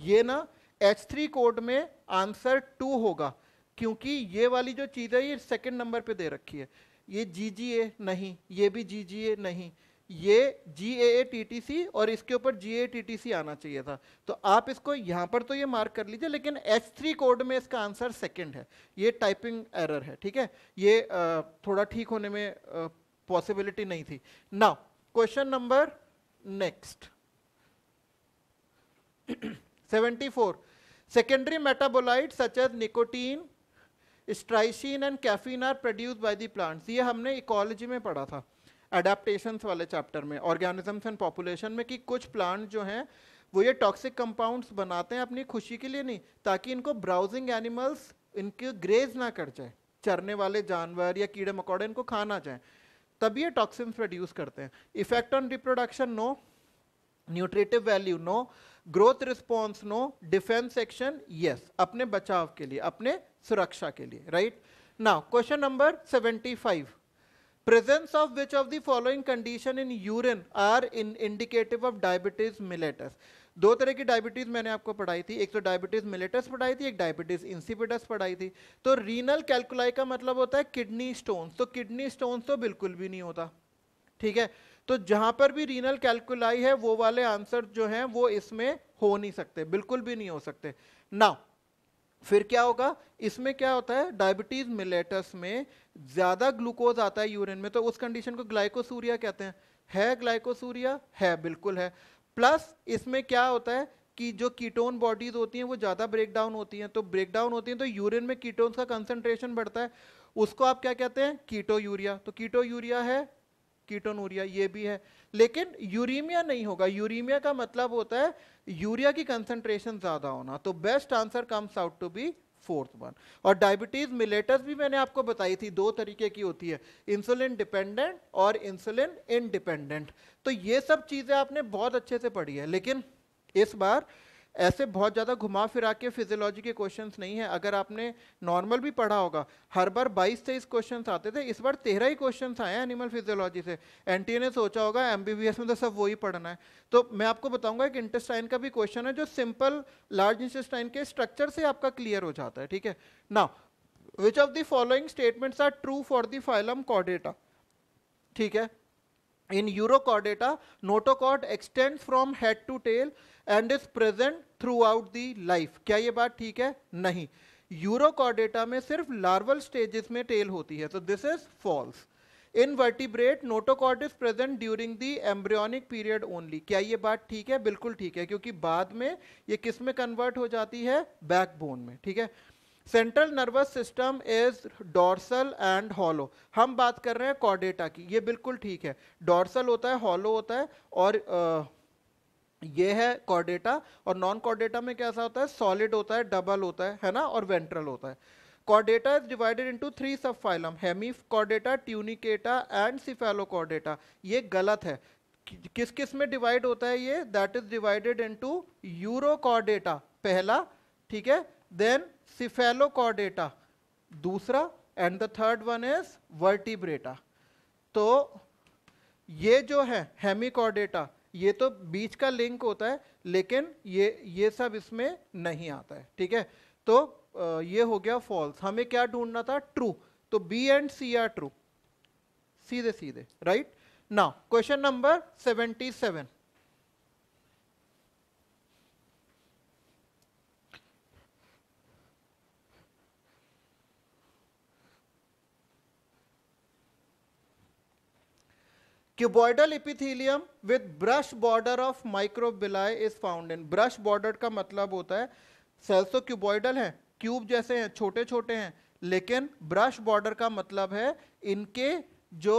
ये ना एच थ्री कोड में आंसर टू होगा क्योंकि ये वाली जो चीज़ है ये सेकंड नंबर पे दे रखी है ये जी जी ए नहीं ये भी जी जी ए नहीं ये G A A T T सी और इसके ऊपर जी ए टी टी सी आना चाहिए था तो आप इसको यहाँ पर तो ये मार्क कर लीजिए लेकिन एच थ्री कोड में इसका आंसर सेकंड है ये टाइपिंग एरर है ठीक है ये थोड़ा ठीक होने में पॉसिबिलिटी नहीं थी now question number next 74 secondary metabolite such as nicotine strychnine and caffeine are produce by the plants ये हमने इकोलॉजी में पढ़ा था अडेप्टेशंस वाले चैप्टर में ऑर्गेनिजम्स एंड पॉपुलेशन में कि कुछ प्लांट जो हैं वो ये टॉक्सिक कंपाउंड्स बनाते हैं अपनी खुशी के लिए नहीं ताकि इनको ब्राउजिंग एनिमल्स इनके ग्रेज ना कर जाए चरने वाले जानवर या कीड़े मकोड़े इनको खा ना जाए तब ये टॉक्सिन्स प्रोड्यूस करते हैं effect on reproduction no nutritive value no growth response no defence action yes अपने बचाव के लिए अपने सुरक्षा के लिए right now question number seventy five presence of which of the following condition in urine are in indicative of diabetes mellitus दो तरह की डायबिटीज़ मैंने आपको पढ़ाई थी एक तो डायबिटीज़ मिलेटस पढ़ाई थी एक डायबिटीज़ इंसिपिडस पढ़ाई थी तो रीनल कैलकुलाई का मतलब होता है किडनी स्टोन्स तो किडनी स्टोन्स तो बिल्कुल भी नहीं होता ठीक है तो जहां पर भी रीनल कैलकुलाई है वो वाले आंसर जो हैं वो इसमें हो नहीं सकते बिल्कुल भी नहीं हो सकते नाउ फिर क्या होगा इसमें क्या होता है डायबिटीज मिलेटस में ज्यादा ग्लूकोज आता है यूरिन में तो उस कंडीशन को ग्लाइकोसूरिया कहते हैं है ग्लाइकोसूरिया है बिल्कुल है प्लस इसमें क्या होता है कि जो कीटोन बॉडीज होती हैं वो ज़्यादा ब्रेक डाउन होती हैं तो ब्रेक डाउन होती हैं तो यूरिन में कीटोन्स का कंसेंट्रेशन बढ़ता है उसको आप क्या कहते हैं कीटो यूरिया तो कीटो यूरिया है कीटोनूरिया ये भी है लेकिन यूरिमिया नहीं होगा यूरिमिया का मतलब होता है यूरिया की कंसंट्रेशन ज़्यादा होना तो best answer comes out to be fourth one और डायबिटीज़ मिलेटस भी मैंने आपको बताई थी दो तरीके की होती है इंसुलिन डिपेंडेंट और इंसुलिन इनडिपेंडेंट तो ये सब चीज़ें आपने बहुत अच्छे से पढ़ी है लेकिन इस बार ऐसे बहुत ज़्यादा घुमा फिरा के फिजियोलॉजी के क्वेश्चंस नहीं है अगर आपने नॉर्मल भी पढ़ा होगा हर बार 22 तेईस क्वेश्चन आते थे इस बार तेरह ही क्वेश्चन आए हैं एनिमल फिजियोलॉजी से एन ने सोचा होगा एम में तो सब वही पढ़ना है तो मैं आपको बताऊंगा एक इंटेस्टाइन का भी क्वेश्चन है जो सिंपल लार्ज इंटेस्टाइन के स्ट्रक्चर से आपका क्लियर हो जाता है ठीक है ना which of the following statements are true for the phylum कॉडेटा ठीक है in Urochordata notochord extend from head to tail and is present throughout the life क्या ये बात ठीक है नहीं यूरोकॉडेटा में सिर्फ लार्वल स्टेजेस में टेल होती है तो this is false in vertebrate notochord is present during the embryonic period only क्या ये बात ठीक है बिल्कुल ठीक है क्योंकि बाद में ये किस में कन्वर्ट हो जाती है बैकबोन में ठीक है central nervous system is dorsal and hollow हम बात कर रहे हैं कॉडेटा की ये बिल्कुल ठीक है डॉर्सल होता है हॉलो होता है और uh, ये है कॉर्डेटा और नॉन कॉर्डेटा में कैसा होता है सॉलिड होता है डबल होता है है ना और वेंट्रल होता है Chordata is divided into three subphylum Hemichordata Tunicata and Chordata ये गलत है किस किस में डिवाइड होता है ये that is divided into Urochordata पहला ठीक है देन कॉर्डेटा दूसरा and the third one is Vertebrata तो ये जो है कॉर्डेटा ये तो बीच का लिंक होता है लेकिन ये ये सब इसमें नहीं आता है ठीक है तो ये हो गया फॉल्स हमें क्या ढूंढना था ट्रू तो B and C are true सीधे सीधे right now question number seventy seven cuboidal epithelium with brush border of microvilli is found in brush border का मतलब होता है सेल्स तो क्यूबॉइडल हैं क्यूब जैसे हैं छोटे छोटे हैं लेकिन ब्रश बॉर्डर का मतलब है इनके जो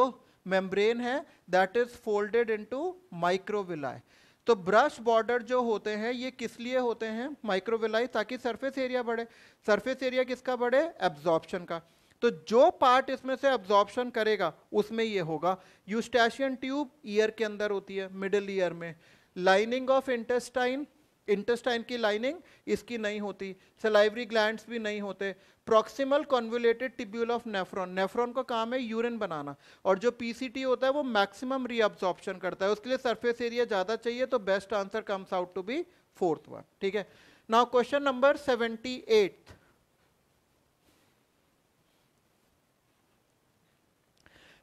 मेम्ब्रेन है that is folded to microvilli तो ब्रश बॉर्डर जो होते हैं ये किस लिए होते हैं माइक्रोविलाई ताकि सरफेस एरिया बढ़े सरफेस एरिया किसका बढ़े एब्जॉर्प्शन का तो जो पार्ट इसमें से एब्जॉर्प्शन करेगा उसमें ये होगा यूस्टैशियन ट्यूब ईयर के अंदर होती है मिडिल ईयर में लाइनिंग ऑफ इंटेस्टाइन इंटेस्टाइन की लाइनिंग इसकी नहीं होती सलाइवरी ग्लैंड्स भी नहीं होते proximal convoluted tubule of nephron nephron का काम है यूरिन बनाना और जो पीसीटी होता है वो मैक्सिमम रीअब्जॉर्प्शन करता है उसके लिए सरफेस एरिया ज़्यादा चाहिए तो best answer comes out to be fourth one ठीक है now question number seventy eight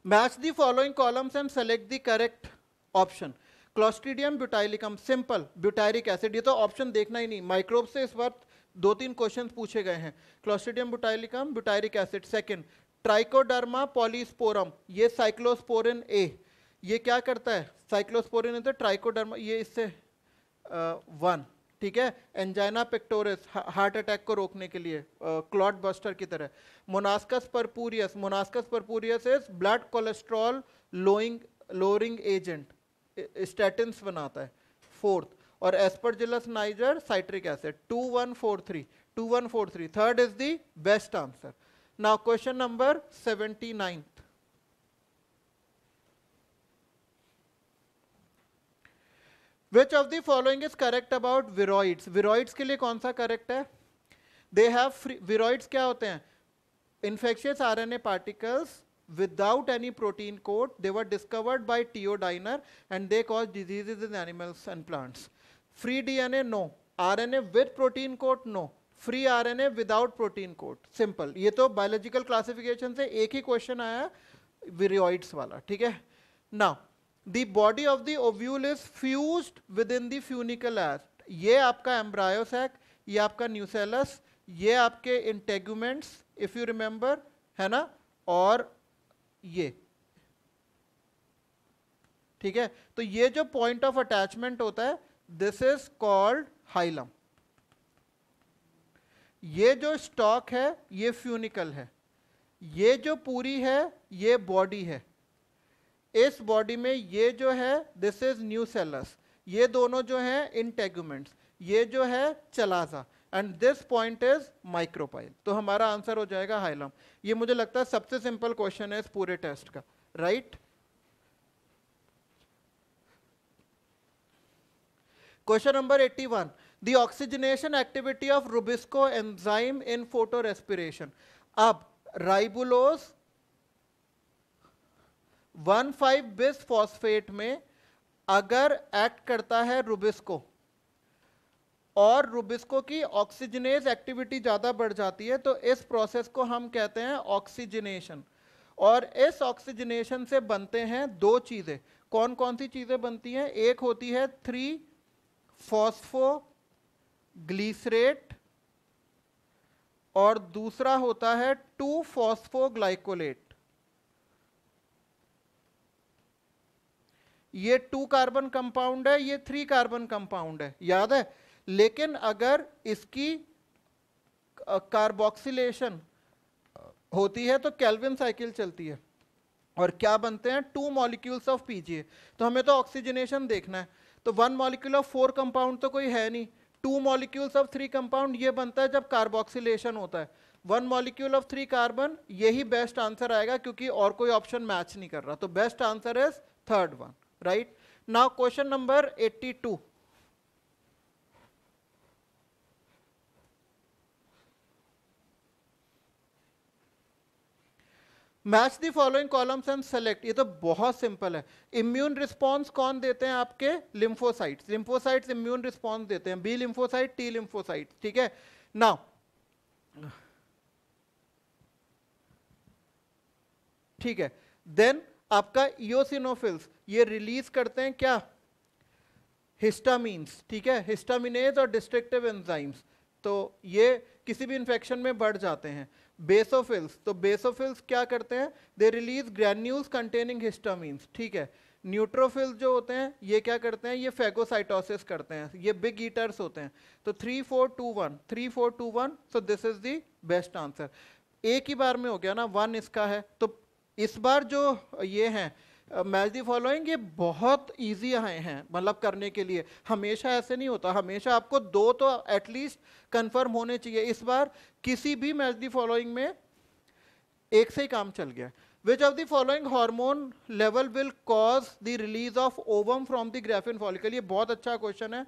Match the following columns and select the correct option. Clostridium butylicum simple butyric acid ये तो ऑप्शन देखना ही नहीं माइक्रोब से इस बार दो तीन क्वेश्चन पूछे गए हैं Clostridium butylicum butyric acid second Trichoderma polysporum ये साइक्लोस्पोरिन ए ये क्या करता है साइक्लोस्पोरिन तो ट्राइकोडर्मा ये इससे वन uh, ठीक है एंजाइना पेक्टोरस हार्ट अटैक को रोकने के लिए क्लॉट बस्टर की तरह Monascus purpureus Monascus purpureus is blood cholesterol lowing lowering agent statins बनाता है फोर्थ और Aspergillus niger citric acid two one four three two one four three third is the best answer now question number seventy ninth which of the following is correct about viroids viroids के लिए कौन सा करेक्ट है दे हैव विरोइड्स क्या होते हैं infectious RNA particles without any protein coat. They were discovered by T.O. Diner and they cause diseases in animals and plants. Free DNA, no. RNA with protein coat, no. Free R N A without protein coat simple ये तो बायोलॉजिकल क्लासिफिकेशन से एक ही क्वेश्चन आया विरियोइड्स वाला ठीक है now the body of the ovule is fused within the funicle act ये आपका एम्ब्रायोसैक ये आपका न्यूसेलस ये आपके इंटेगूमेंट्स इफ यू रिमेंबर है ना और ये ठीक है तो ये जो पॉइंट ऑफ अटैचमेंट होता है दिस इज कॉल्ड हाइलम ये जो स्टॉक है ये फ्यूनिकल है ये जो पूरी है ये बॉडी है इस बॉडी में ये जो है दिस इज न्यू सेलस ये दोनों जो हैं इंटेगूमेंट्स ये जो है chalaza and this point is micropyle तो हमारा आंसर हो जाएगा हाइलम ये मुझे लगता है सबसे सिंपल क्वेश्चन है इस पूरे टेस्ट का right right? Question number 81. The oxygenation activity of Rubisco enzyme in photorespiration. अब ribulose one five bisphosphate में अगर एक्ट करता है रुबिस्को और रुबिस्को की ऑक्सीजनेज एक्टिविटी ज़्यादा बढ़ जाती है तो इस प्रोसेस को हम कहते हैं ऑक्सीजनेशन और इस ऑक्सीजनेशन से बनते हैं दो चीज़ें कौन कौन सी चीज़ें बनती हैं एक होती है थ्री फॉस्फो ग्लीसरेट और दूसरा होता है टू ग्लाइकोलेट ये टू कार्बन कंपाउंड है ये थ्री कार्बन कंपाउंड है याद है लेकिन अगर इसकी कार्बोक्सिलेशन होती है तो कैलविन साइकिल चलती है और क्या बनते हैं टू मॉलिक्यूल्स ऑफ पीजीए तो हमें तो ऑक्सीजनेशन देखना है तो one molecule of four compound तो कोई है नहीं two molecules of three compound ये बनता है जब कार्बोक्सिलेशन होता है one molecule of three carbon यही बेस्ट आंसर आएगा क्योंकि और कोई ऑप्शन मैच नहीं कर रहा तो best answer is third one right now question number 82 match the following columns and select ये तो बहुत सिंपल है इम्यून रिस्पॉन्स कौन देते हैं आपके लिम्फोसाइट्स लिम्फोसाइट्स इम्यून रिस्पॉन्स देते हैं बी लिम्फोसाइट टी लिम्फोसाइट ठीक है ना ठीक है देन आपका इोसिनोफिल्स ये रिलीज करते हैं क्या हिस्टामीन्स ठीक है हिस्टामिनेज और डिस्ट्रिक्टिव एंजाइम्स तो ये किसी भी इन्फेक्शन में बढ़ जाते हैं बेसोफिल्स तो बेसोफिल्स क्या करते हैं they release granules containing histamines ठीक है न्यूट्रोफिल्स जो होते हैं ये क्या करते हैं ये फेगोसाइटोसिस करते हैं ये बिग ईटर्स होते हैं तो three four two one three four two one so this is the best answer एक ही बार में हो गया ना वन इसका है तो इस बार जो ये हैं मैच दी फॉलोइंग ये बहुत ईजी आए हैं मतलब करने के लिए हमेशा ऐसे नहीं होता हमेशा आपको दो तो एटलीस्ट कन्फर्म होने चाहिए इस बार किसी भी मैच दी फॉलोइंग में एक से ही काम चल गया which of the following hormone level will cause the release of ovum from the Graafian follicle ये बहुत अच्छा क्वेश्चन है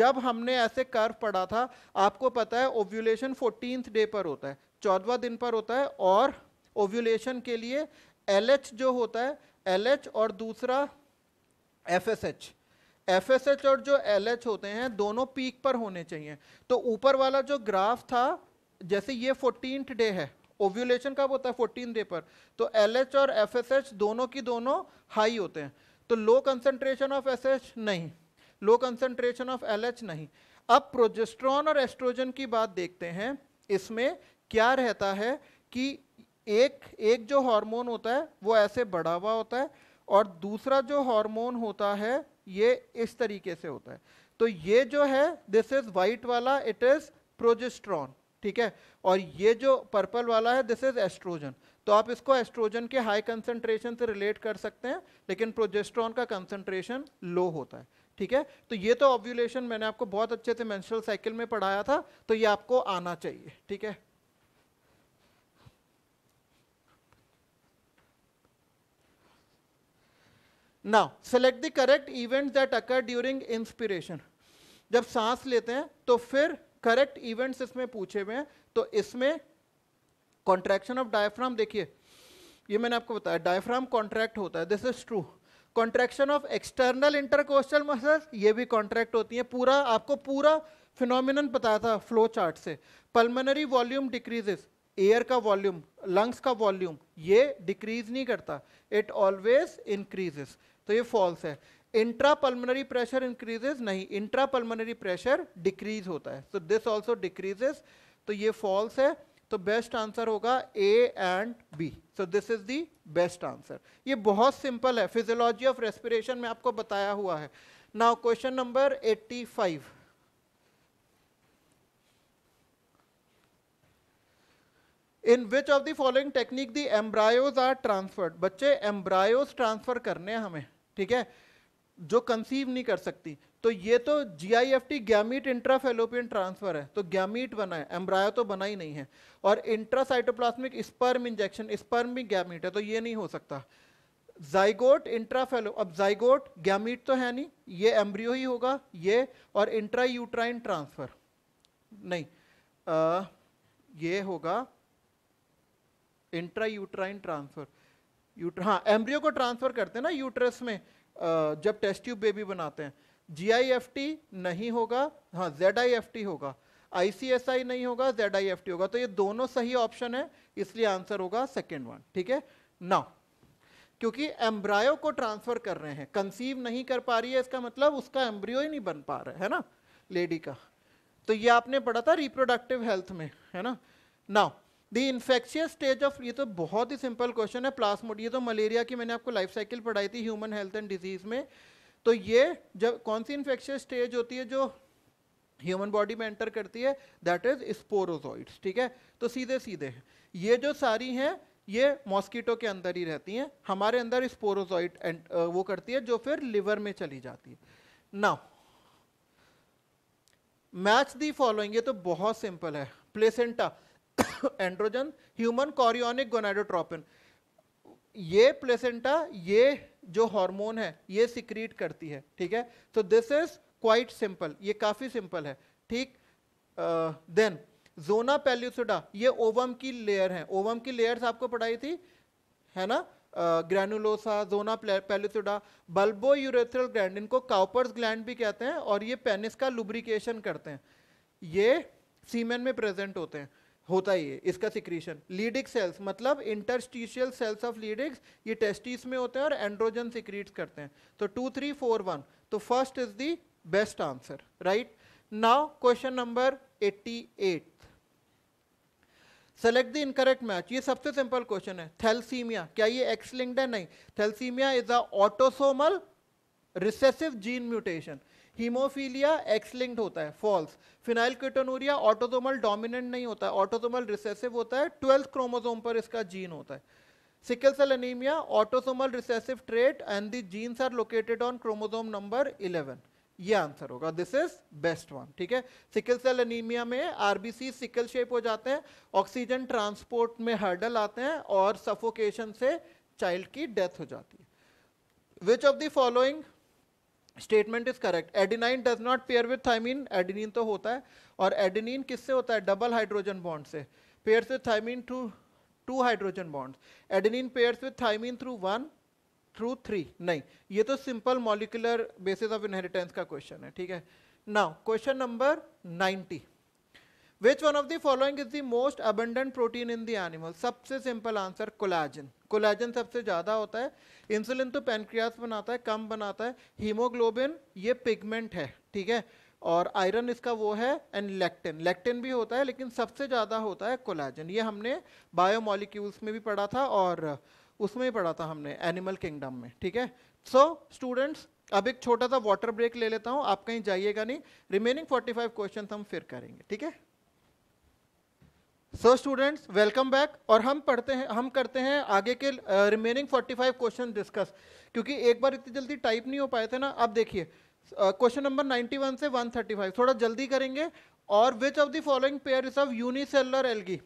जब हमने ऐसे कर्व पढ़ा था आपको पता है ओव्यूलेशन फोर्टीनथ डे पर होता है चौदवा दिन पर होता है और ओव्यूलेशन के लिए एल जो होता है एल और दूसरा एफ एफ और जो एल होते हैं दोनों पीक पर होने चाहिए तो ऊपर वाला जो ग्राफ था जैसे ये फोर्टीन डे है ओव्यूलेशन कब होता है फोर्टीन डे पर तो एल और एफ दोनों की दोनों हाई होते हैं तो लो कंसनट्रेशन ऑफ एस नहीं लो कंसनट्रेशन ऑफ एल नहीं अब प्रोजेस्ट्रॉन और एस्ट्रोजन की बात देखते हैं इसमें क्या रहता है कि एक एक जो हार्मोन होता है वो ऐसे बढ़ा हुआ होता है और दूसरा जो हार्मोन होता है ये इस तरीके से होता है तो ये जो है दिस इज वाइट वाला इट इज प्रोजेस्ट्रॉन ठीक है और ये जो पर्पल वाला है दिस इज एस्ट्रोजन तो आप इसको एस्ट्रोजन के हाई कंसेंट्रेशन से रिलेट कर सकते हैं लेकिन प्रोजेस्ट्रॉन का कंसेंट्रेशन लो होता है ठीक है तो ये तो ऑब्यूलेशन मैंने आपको बहुत अच्छे से मेंस्ट्रुअल साइकिल में पढ़ाया था तो ये आपको आना चाहिए ठीक है now select the correct event that occur during inspiration जब सांस लेते हैं तो फिर करेक्ट इवेंट्स इसमें पूछे हुए हैं तो इसमें कॉन्ट्रैक्शन ऑफ डायफ्राम देखिए ये मैंने आपको बताया डायफ्राम कॉन्ट्रैक्ट होता है this is true contraction of external intercostal muscles ये भी कॉन्ट्रैक्ट होती है पूरा आपको पूरा फिनोमिनन बताया था फ्लो चार्ट से पल्मनरी वॉल्यूम डिक्रीजेस एयर का वॉल्यूम लंग्स का वॉल्यूम ये डिक्रीज नहीं करता इट ऑलवेज इंक्रीजेस तो ये फॉल्स है इंट्रा पल्मोनरी प्रेशर इंक्रीजेज नहीं इंट्रा पल्मोनरी प्रेशर डिक्रीज होता है सो दिस ऑल्सो डिक्रीजेस तो ये फॉल्स है तो बेस्ट आंसर होगा A and B so this is the best answer ये बहुत सिंपल है फिजियोलॉजी ऑफ रेस्पिरेशन में आपको बताया हुआ है now question number 85 in which of the following technique the embryos are transferred बच्चे एम्ब्रायोज ट्रांसफर करने हैं हमें ठीक है जो कंसीव नहीं कर सकती तो ये तो G I F T gamete intrafallopian transfer है तो गैमीट बना है एम्ब्रायो तो बना ही नहीं है और इंट्रा स्पर्म इंजेक्शन स्पर्म भी गैमीट है तो ये नहीं हो सकता जाइगोट इंट्राफेलो अब जाइगोट गैमीट तो है नहीं ये एम्ब्रियो ही होगा ये और इंट्रा यूट्राइन ट्रांसफर नहीं आ, ये होगा इंट्रा यूट्राइन ट्रांसफर यूट्र हाँ एम्ब्रियो को ट्रांसफ़र करते हैं ना यूट्रस में जब टेस्ट ट्यूब बेबी बनाते हैं जी नहीं होगा हाँ जेड होगा आई नहीं होगा जेड होगा तो ये दोनों सही ऑप्शन है इसलिए आंसर होगा सेकेंड वन ठीक है ना क्योंकि एम्ब्रायो को ट्रांसफर कर रहे हैं कंसीव नहीं कर पा रही है इसका मतलब उसका एम्ब्रियो ही नहीं बन पा रहा है ना लेडी का तो ये आपने पढ़ा था रिप्रोडक्टिव हेल्थ में है ना now the infectious stage of ये तो बहुत ही सिंपल क्वेश्चन है प्लास्मोड ये तो मलेरिया की मैंने आपको लाइफ साइकिल पढ़ाई थी ह्यूमन हेल्थ एंड डिजीज में तो ये जब कौन सी इन्फेक्शियस स्टेज होती है जो ह्यूमन बॉडी में एंटर करती है दैट इज स्पोरोजॉइड्स ठीक है तो सीधे सीधे ये जो सारी हैं ये मॉस्किटो के अंदर ही रहती हैं हमारे अंदर स्पोरोजॉइड वो करती है जो फिर लिवर में चली जाती है नाउ मैच दी फॉलोइंग ये तो बहुत सिंपल है placenta androgen human chorionic gonadotropin ये प्लेसेंटा ये जो हार्मोन है ये सिक्रीट करती है ठीक है तो दिस इज क्वाइट सिंपल ये काफ़ी सिंपल है ठीक देन जोना पेल्यूसोडा ये ओवम की लेयर है ओवम की लेयर्स आपको पढ़ाई थी है ना granulosa zona pellucida bulbo urethral gland इनको काउपर्स ग्लैंड भी कहते हैं और ये पेनिस का लुब्रिकेशन करते हैं ये सीमेन में प्रेजेंट होते हैं होता ही है इसका सिक्रीशन लीडिक सेल्स मतलब इंटरस्टिशियल सेल्स ऑफ लीडिक्स ये टेस्टिस में होते हैं और एंड्रोजन सिक्रीट करते हैं तो टू थ्री फोर वन तो first is the best answer right now question number eighty eight select the incorrect match ये सबसे सिंपल क्वेश्चन है थैलसीमिया क्या ये एक्स लिंक्ड है नहीं thalassaemia is a autosomal recessive gene mutation haemophilia X linked होता है false phenylketonuria autosomal dominant नहीं होता है ऑटोजोमल रिसेसिव होता है ट्वेल्थ क्रोमोजोम पर इसका जीन होता है sickle cell anaemia autosomal recessive trait and the genes are located on chromosome number 11 ये आंसर होगा दिस इज बेस्ट वन ठीक है सिकल सेल एनीमिया में आरबीसी सिकल शेप हो जाते हैं ऑक्सीजन ट्रांसपोर्ट में हर्डल आते हैं और सफोकेशन से चाइल्ड की डेथ हो जाती है which of the following statement is correct adenine does not pair with thymine adenine तो होता है और एडिनिन किससे होता है डबल हाइड्रोजन बॉन्ड से pairs with thymine two two hydrogen bonds adenine pairs with thymine through one through three नहीं ये तो simple molecular basis of inheritance का क्वेश्चन है ठीक है now question number ninety which one of the following is the most abundant protein in the animal सबसे सिंपल आंसर कोलाजन कोलाजन सबसे ज़्यादा होता है इंसुलिन तो पेनक्रियास बनाता है कम बनाता है हीमोग्लोबिन ये पिगमेंट है ठीक है और आयरन इसका वो है एंड लेक्टिन लेक्टिन भी होता है लेकिन सबसे ज़्यादा होता है कोलाजन ये हमने बायोमोलिक्यूल्स में भी पढ़ा था और उसमें भी पढ़ा था हमने एनिमल किंगडम में ठीक है सो स्टूडेंट्स अब एक छोटा सा वाटर ब्रेक ले लेता हूँ आप कहीं जाइएगा नहीं रिमेनिंग 45 क्वेश्चन हम फिर करेंगे ठीक है सो स्टूडेंट्स वेलकम बैक और हम पढ़ते हैं हम करते हैं आगे के remaining forty five question discuss क्योंकि एक बार इतनी जल्दी टाइप नहीं हो पाए थे ना अब देखिए क्वेश्चन नंबर नाइन्टी वन से वन थर्टी फाइव थोड़ा जल्दी करेंगे और which of the following pair is of unicellular algae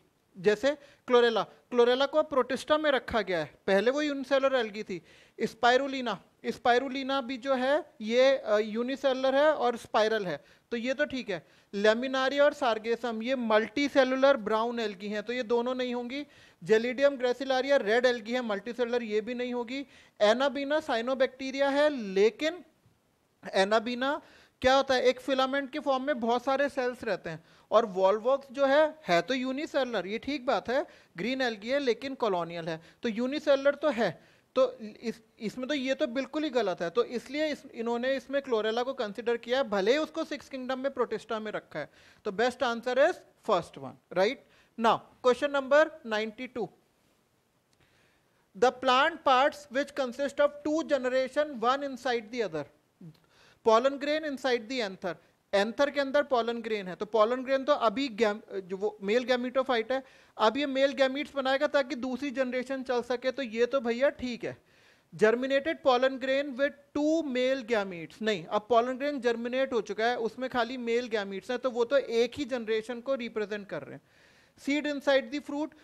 जैसे क्लोरेला क्लोरेला को अब प्रोटिस्टा में रखा गया है पहले वो यूनिसेलर एलगी थी स्पायरुलना स्पायरुलिना भी जो है ये यूनिसेलर है और स्पायरल है तो ये तो ठीक है लेमिनारी और सार्गेसम ये मल्टी सेलुलर ब्राउन एल्गी हैं तो ये दोनों नहीं होंगी जेलिडियम ग्रेसिलारिया रेड एल्गी है मल्टी सेलुलर ये भी नहीं होगी एनाबीना साइनोबैक्टीरिया है लेकिन एनाबीना क्या होता है एक फिलामेंट के फॉर्म में बहुत सारे सेल्स रहते हैं और वॉलवॉक्स जो है है तो यूनिसेलर ये ठीक बात है ग्रीन एल्गी है लेकिन कॉलोनियल है तो यूनिसेलर तो है तो इस इसमें तो ये तो बिल्कुल ही गलत है तो इसलिए इस इन्होंने इसमें क्लोरेला को कंसिडर किया है भले ही उसको सिक्स किंगडम में प्रोटेस्टा में रखा है तो best answer is first one right now question number ninety two the plant parts which consist of two generation one inside the other grain inside the anther anther के अंदर पॉलन ग्रेन है तो पॉलन ग्रेन तो अभी गैम जो वो मेल गैमिटोफाइट है अब ये मेल गैमिट्स बनाएगा ताकि दूसरी जनरेशन चल सके तो ये तो भैया ठीक है germinated pollen grain with two male gametes नहीं अब पॉलन ग्रेन जर्मिनेट हो चुका है उसमें खाली मेल गैमिट्स हैं तो वो तो एक ही जनरेशन को रिप्रेजेंट कर रहे हैं seed inside the fruit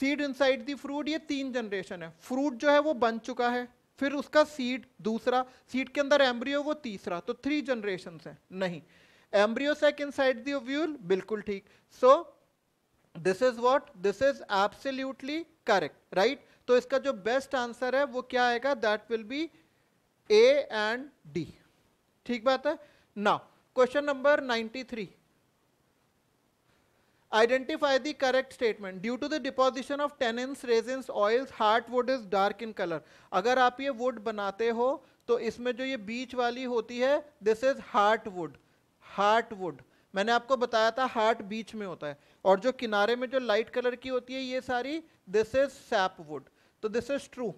seed inside the fruit ये तीन जनरेशन है फ्रूट जो है वो बन चुका है फिर उसका सीड दूसरा सीड के अंदर एम्ब्रियो वो तीसरा तो थ्री जनरेशन है नहीं एम्ब्रियोसैक इन साइड दूल बिल्कुल ठीक so this is what this is absolutely correct right तो इसका जो बेस्ट आंसर है वो क्या आएगा that will be A and D ठीक बात है ना question number 93 three identify the correct statement due to the deposition of tannins resins oils heartwood is dark in colour अगर आप ये वुड बनाते हो तो इसमें जो ये बीच वाली होती है this is heartwood heartwood मैंने आपको बताया था हार्ट बीच में होता है और जो किनारे में जो लाइट कलर की होती है ये सारी दिस इज सैप वुड तो this is true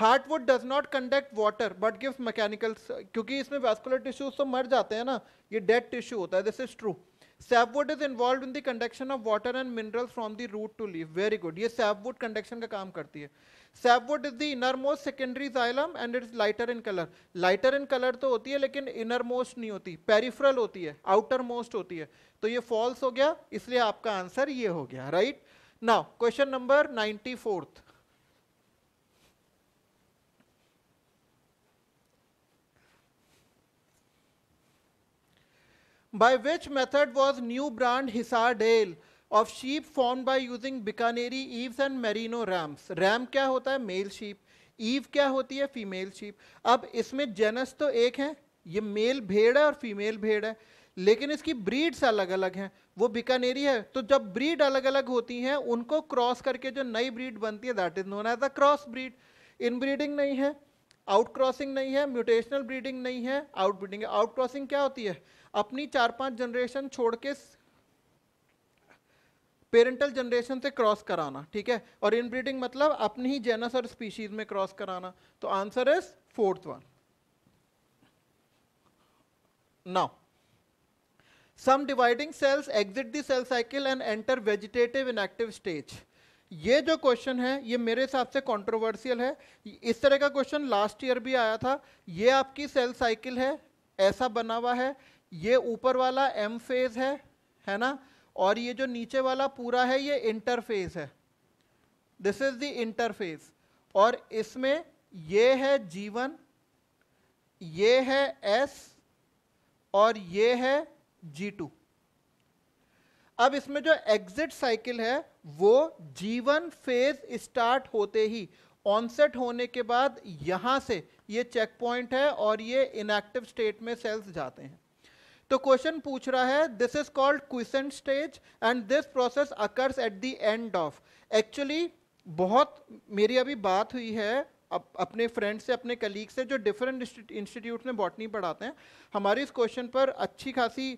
heartwood does not conduct water but gives mechanical क्योंकि इसमें वेस्कुलर टिश्यूज तो मर जाते हैं ना ये डेड टिश्यू होता है this is true sapwood is involve in the conduction of water and mineral from the root to leave very good ये सैपवुड कंडक्शन का काम करती है sapwood is the innermost secondary xylem and it's lighter in colour lighter in colour तो होती है लेकिन इनर मोस्ट नहीं होती पेरिफ्रल होती है आउटर मोस्ट होती है तो ये फॉल्स हो गया इसलिए आपका आंसर ये हो गया right now question number ninety fourth by which method was new brand Hisar Dale of sheep formed by using Bikaneri eaves and merino rams ram क्या होता है male sheep. ईव क्या होती है female sheep. अब इसमें genus तो एक है ये male भेड़ है और फीमेल भेड़ है लेकिन इसकी ब्रीड्स अलग अलग हैं वो बिकानेरी है तो जब ब्रीड अलग अलग होती हैं उनको क्रॉस करके जो नई ब्रीड बनती है that is known as a cross breed inbreeding नहीं है आउट क्रॉसिंग नहीं है म्यूटेशनल ब्रीडिंग नहीं है आउट ब्रीडिंग आउट क्रॉसिंग क्या होती है अपनी चार पांच जनरेशन छोड़ के पेरेंटल जनरेशन से क्रॉस कराना ठीक है और इनब्रीडिंग मतलब अपनी ही जेनस और स्पीशीज में क्रॉस कराना तो answer is fourth one now some dividing cells exit the cell cycle and enter vegetative inactive stage ये जो क्वेश्चन है ये मेरे हिसाब से कंट्रोवर्शियल है इस तरह का क्वेश्चन लास्ट ईयर भी आया था ये आपकी सेल साइकिल है ऐसा बना हुआ है ये ऊपर वाला एम फेज है है ना और ये जो नीचे वाला पूरा है ये इंटरफेस है दिस इज द इंटरफेस और इसमें ये है जीवन ये है एस और ये है जी टू अब इसमें जो एग्जिट साइकिल है वो जीवन फेज स्टार्ट होते ही ऑनसेट होने के बाद यहां से ये चेक पॉइंट है और ये इनएक्टिव स्टेट में सेल्स जाते हैं तो क्वेश्चन पूछ रहा है this is called question stage and this process occurs at the end of actually बहुत मेरी अभी बात हुई है अप, अपने फ्रेंड से अपने कलीग से जो डिफरेंट इंस्टीट्यूट में बॉटनी पढ़ाते हैं हमारे इस क्वेश्चन पर अच्छी खासी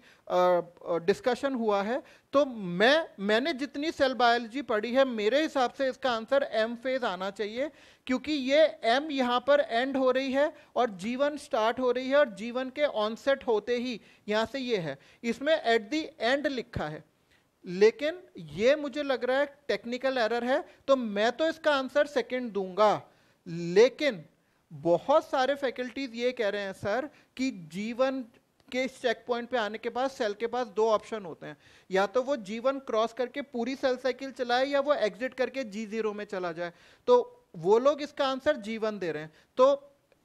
डिस्कशन हुआ है तो मैं मैंने जितनी सेल बायोलॉजी पढ़ी है मेरे हिसाब से इसका आंसर एम फेज आना चाहिए क्योंकि ये एम यहाँ पर एंड हो रही है और जीवन स्टार्ट हो रही है और जीवन के ऑनसेट होते ही यहाँ से ये है इसमें एट दी एंड लिखा है लेकिन ये मुझे लग रहा है टेक्निकल एरर है तो मैं तो इसका आंसर सेकंड दूंगा लेकिन बहुत सारे फैकल्टीज ये कह रहे हैं सर कि जीवन के इस चेक पॉइंट पे आने के बाद सेल के पास दो ऑप्शन होते हैं या तो वो जीवन क्रॉस करके पूरी सेल साइकिल चलाए या वो एग्जिट करके जी जीरो में चला जाए तो वो लोग इसका आंसर जीवन दे रहे हैं तो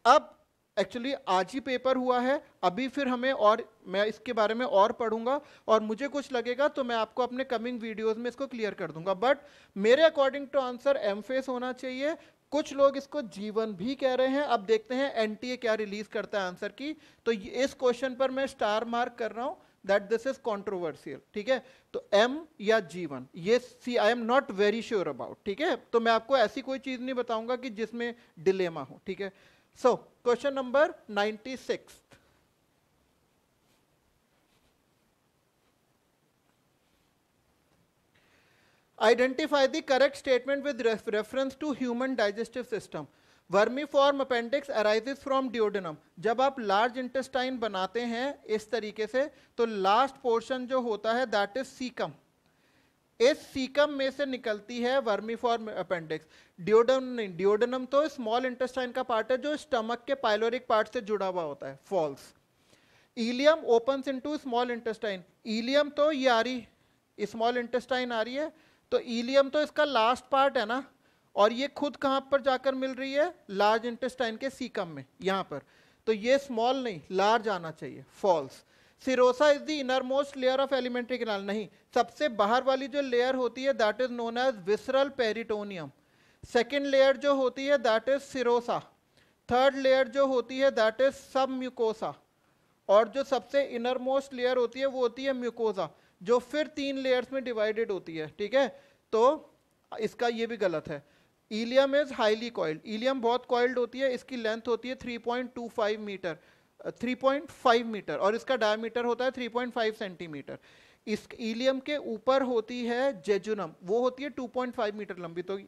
अब एक्चुअली आज ही पेपर हुआ है अभी फिर हमें और मैं इसके बारे में और पढ़ूंगा और मुझे कुछ लगेगा तो मैं आपको अपने कमिंग वीडियोस में इसको क्लियर कर दूंगा बट मेरे according to answer M phase होना चाहिए कुछ लोग इसको जीवन भी कह रहे हैं अब देखते हैं एनटीए क्या रिलीज करता है आंसर की तो इस क्वेश्चन पर मैं स्टार मार्क कर रहा हूं दैट दिस इज कॉन्ट्रोवर्सियल ठीक है तो एम या जीवन ये see I am not very sure about ठीक है तो मैं आपको ऐसी कोई चीज नहीं बताऊंगा कि जिसमें डिलेमा हो ठीक है so question number 96 identify the correct statement with reference to human digestive system vermiform appendix arises from duodenum जब आप लार्ज इंटेस्टाइन बनाते हैं इस तरीके से तो लास्ट पोर्शन जो होता है दैट इज सीकम इस सीकम में से निकलती है vermiform appendix duodenum duodenum तो स्मॉल इंटेस्टाइन का पार्ट है जो स्टमक के पाइलोरिक पार्ट से जुड़ा हुआ होता है false ileum open into small intestine ileum तो ये आ रही स्मॉल इंटेस्टाइन आ रही है तो ईलियम तो इसका लास्ट पार्ट है ना और ये खुद कहां पर जाकर मिल रही है लार्ज इंटेस्टाइन के सीकम में यहां पर तो ये स्मॉल नहीं लार्ज आना चाहिए false serosa is the innermost layer of alimentary canal नहीं सबसे बाहर वाली जो लेयर होती है that is known as visceral peritoneum second layer जो होती है that is serosa third layer जो होती है दैट इज सब म्यूकोसा और जो सबसे इनर मोस्ट लेयर होती है वो होती है म्यूकोसा जो फिर तीन लेयर्स में डिवाइडेड होती है ठीक है तो इसका ये भी गलत है ileum is highly coiled ileum बहुत कॉइल्ड होती है इसकी लेंथ होती है 3.25 मीटर 3.5 मीटर और इसका डायमीटर होता है 3.5 सेंटीमीटर इस ईलियम के ऊपर होती है जेजुनम वो होती है 2.5 मीटर लंबी तो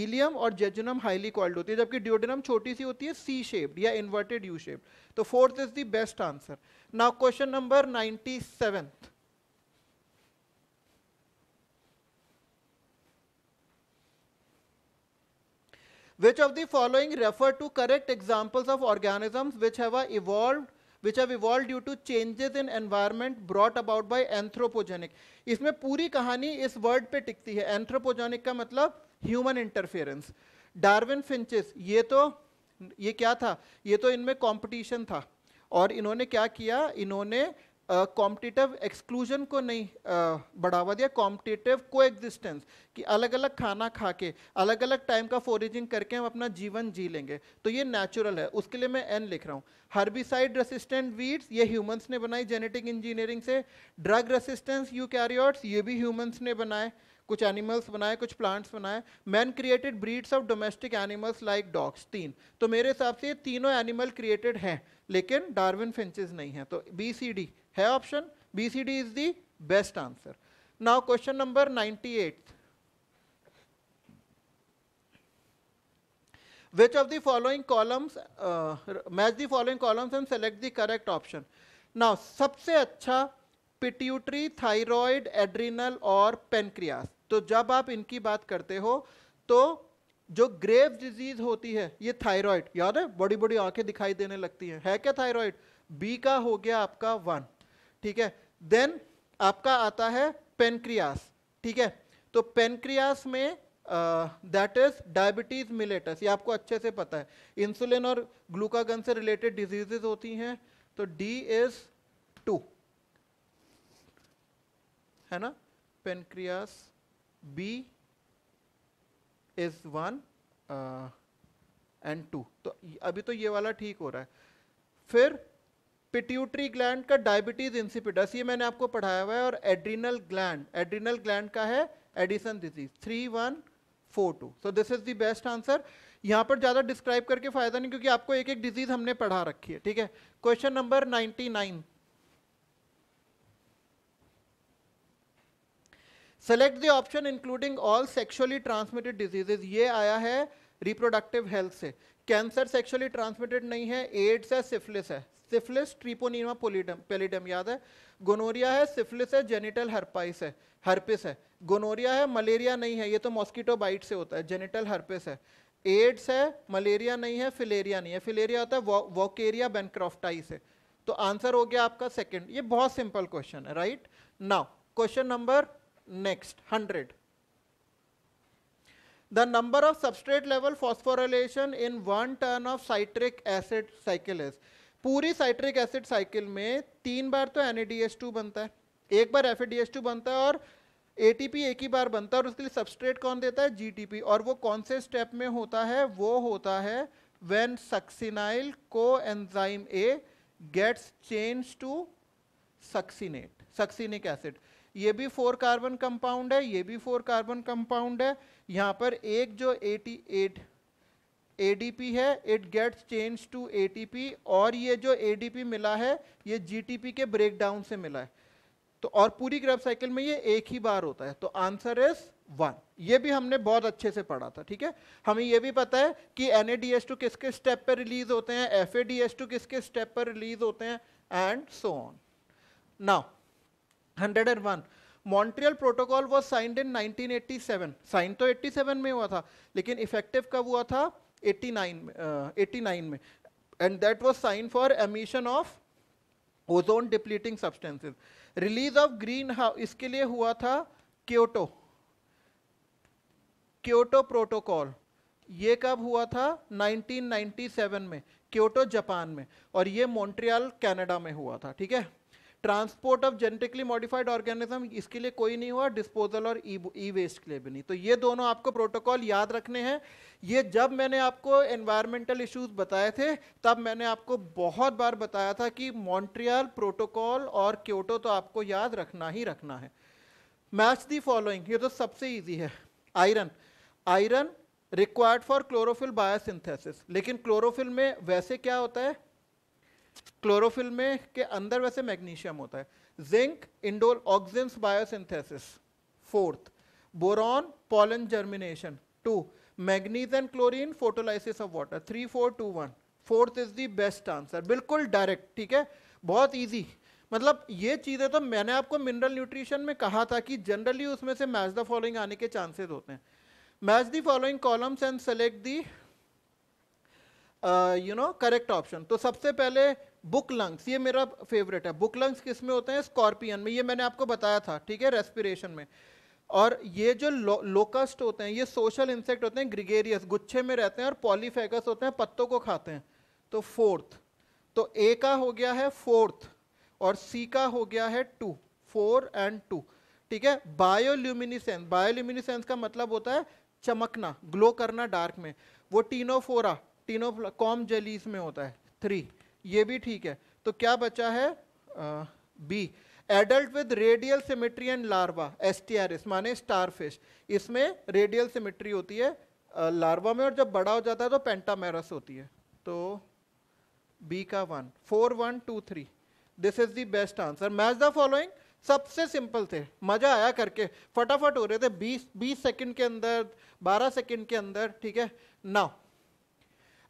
ईलियम और जेजुनम हाईली कॉइल्ड होती है जबकि ड्योडनम छोटी सी होती है सी शेप्ड या इन्वर्टेड यू शेप्ड तो fourth is the best answer now question number ninety seventh Which of the following refer to correct examples of organisms which have evolved which have evolved due to changes in environment brought about by anthropogenic isme puri kahani is word pe tikti hai anthropogenic ka matlab human interference darwin finches ye to ये क्या था ये तो इनमें कंपटीशन था और इन्होंने क्या किया इन्होंने कॉम्पिटिटिव एक्सक्लूजन को नहीं uh, बढ़ावा दिया कॉम्पिटिटिव को एग्जिस्टेंस कि अलग अलग खाना खा के अलग अलग टाइम का फोरेजिंग करके हम अपना जीवन जी लेंगे तो ये नेचुरल है उसके लिए मैं एन लिख रहा हूँ हर्बिसाइड रेसिस्टेंट वीड्स ये ह्यूमंस ने बनाई जेनेटिक इंजीनियरिंग से ड्रग रेसिस्टेंस यू कैरियोट्स ये भी ह्यूमन्स ने बनाए कुछ एनिमल्स बनाए कुछ प्लांट्स बनाए man created breeds of domestic animals like dogs तीन तो मेरे हिसाब से ये तीनों एनिमल क्रिएटेड हैं लेकिन डार्विन फिंचेस नहीं हैं तो बी सी डी है option B C D is the best answer now question number 98 which of the following columns match the columns and select the correct option now सबसे अच्छा पिट्यूटरी थाइरॉयड एड्रीनल और पेनक्रियास तो जब आप इनकी बात करते हो तो जो ग्रेव डिजीज होती है ये थाइरॉयड याद है बड़ी बड़ी आंखें दिखाई देने लगती हैं है क्या थाइरॉयड बी का हो गया आपका वन ठीक है देन आपका आता है पेनक्रियास ठीक है तो पेनक्रियास में दैट इज डायबिटीज मिलेटस ये आपको अच्छे से पता है इंसुलिन और ग्लूकागन से रिलेटेड डिजीजेस होती हैं तो डी इज टू है ना pancreas B is one and two तो अभी तो ये वाला ठीक हो रहा है फिर पिट्यूटरी ग्लैंड का डायबिटीज इंसिपिडस ये मैंने आपको पढ़ाया हुआ है और एड्रीनल ग्लैंड एड्रीनल ग्लैंड का है Addison disease three one four two so this is the best answer यहाँ पर ज़्यादा डिस्क्राइब करके फायदा नहीं क्योंकि आपको एक एक डिजीज हमने पढ़ा रखी है ठीक है question number ninety nine select the option including all sexually transmitted diseases ये आया है रिप्रोडक्टिव हेल्थ से कैंसर सेक्सुअली ट्रांसमिटेड नहीं है एड्स है सिफिलिस है सिफिलिस ट्रिपोनीमा पोलिडम पेलिडम याद है गोनोरिया है सिफिलिस है जेनिटल हर्पाइस है हर्पिस है गोनोरिया है मलेरिया नहीं है ये तो मॉस्किटो बाइट से होता है जेनिटल हर्पिस है एड्स है मलेरिया नहीं है फिलेरिया नहीं है फिलेरिया होता है वॉकेरिया बैनक्रॉफ्टाइस है तो आंसर हो गया आपका सेकेंड ये बहुत सिंपल क्वेश्चन है right now question number next hundred The number of substrate level phosphorylation in one turn of citric acid cycle is पूरी साइट्रिक एसिड साइकिल में तीन बार तो एन बनता है एक बार एफ बनता है और एटीपी एक ही बार बनता है और उसके लिए सबस्ट्रेट कौन देता है जीटीपी और वो कौन से स्टेप में होता है वो होता है व्हेन सक्सिनाइल को enzyme A gets change to succinate succinic acid ये भी फोर कार्बन कंपाउंड है ये भी फोर कार्बन कंपाउंड है यहाँ पर एक जो 88 एडीपी है it gets change to ATP और ये जो एडीपी मिला है ये जीटीपी के ब्रेकडाउन से मिला है तो और पूरी ग्रेफ साइकिल में ये एक ही बार होता है तो आंसर इज वन ये भी हमने बहुत अच्छे से पढ़ा था ठीक है हमें ये भी पता है कि एन किसके स्टेप पर रिलीज होते हैं एफ किसके स्टेप पर रिलीज होते हैं and so on now hundred and one Montreal protocol was signed in 1987 sign तो 87 में हुआ था लेकिन इफेक्टिव कब हुआ था 89 uh, 89 में and that was sign for emission of ozone depleting substances release of greenhouse इसके लिए हुआ था क्योटो क्योटो प्रोटोकॉल ये कब हुआ था 1997 में क्योटो जापान में और ये मॉन्ट्रियल कनाडा में हुआ था ठीक है transport of genetically modified organism इसके लिए कोई नहीं हुआ डिस्पोजल और ई वेस्ट के लिए भी नहीं तो ये दोनों आपको प्रोटोकॉल याद रखने हैं ये जब मैंने आपको एनवायरमेंटल इश्यूज बताए थे तब मैंने आपको बहुत बार बताया था कि मॉन्ट्रियल प्रोटोकॉल और क्योटो तो आपको याद रखना ही रखना है मैच दी फॉलोइंग ये तो सबसे ईजी है iron iron required for chlorophyll biosynthesis लेकिन क्लोरोफिल में वैसे क्या होता है क्लोरोफिल में के अंदर वैसे मैग्नीशियम होता है zinc indole auxins biosynthesis fourth boron pollen germination two manganese and chlorine photolysis of water three four two one fourth is the best answer बिल्कुल डायरेक्ट ठीक है बहुत ईजी मतलब ये चीज़ें तो मैंने आपको मिनरल न्यूट्रिशन में कहा था कि जनरली उसमें से मैच द फॉलोइंग आने के चांसेस होते हैं match the following columns and select the you know correct option तो सबसे पहले बुक लंग्स ये मेरा फेवरेट है बुक लंग्स किस में होते हैं स्कॉर्पियन में ये मैंने आपको बताया था ठीक है रेस्पिरेशन में और ये जो लो, लोकस्ट होते हैं ये सोशल इंसेक्ट होते हैं ग्रिगेरियस गुच्छे में रहते हैं और पॉलीफेगस होते हैं पत्तों को खाते हैं तो फोर्थ तो ए का हो गया है फोर्थ और सी का हो गया है टू फोर एंड टू ठीक है बायोल्यूमिनिसेंस बायोल्यूमिनिसेंस का मतलब होता है चमकना ग्लो करना डार्क में वो टीनोफोरा तीनों कॉम जेली में होता है थ्री ये भी ठीक है तो क्या बचा है B adult with radial symmetry and larva S T R S माने फिश इसमें रेडियल सिमेट्री होती है लार्वा में और जब बड़ा हो जाता है तो पेंटामेरस होती है तो बी का one four one two three this is the best answer match the following सबसे सिंपल थे मज़ा आया करके फटाफट हो रहे थे बीस बीस सेकेंड के अंदर बारह सेकेंड के अंदर ठीक है now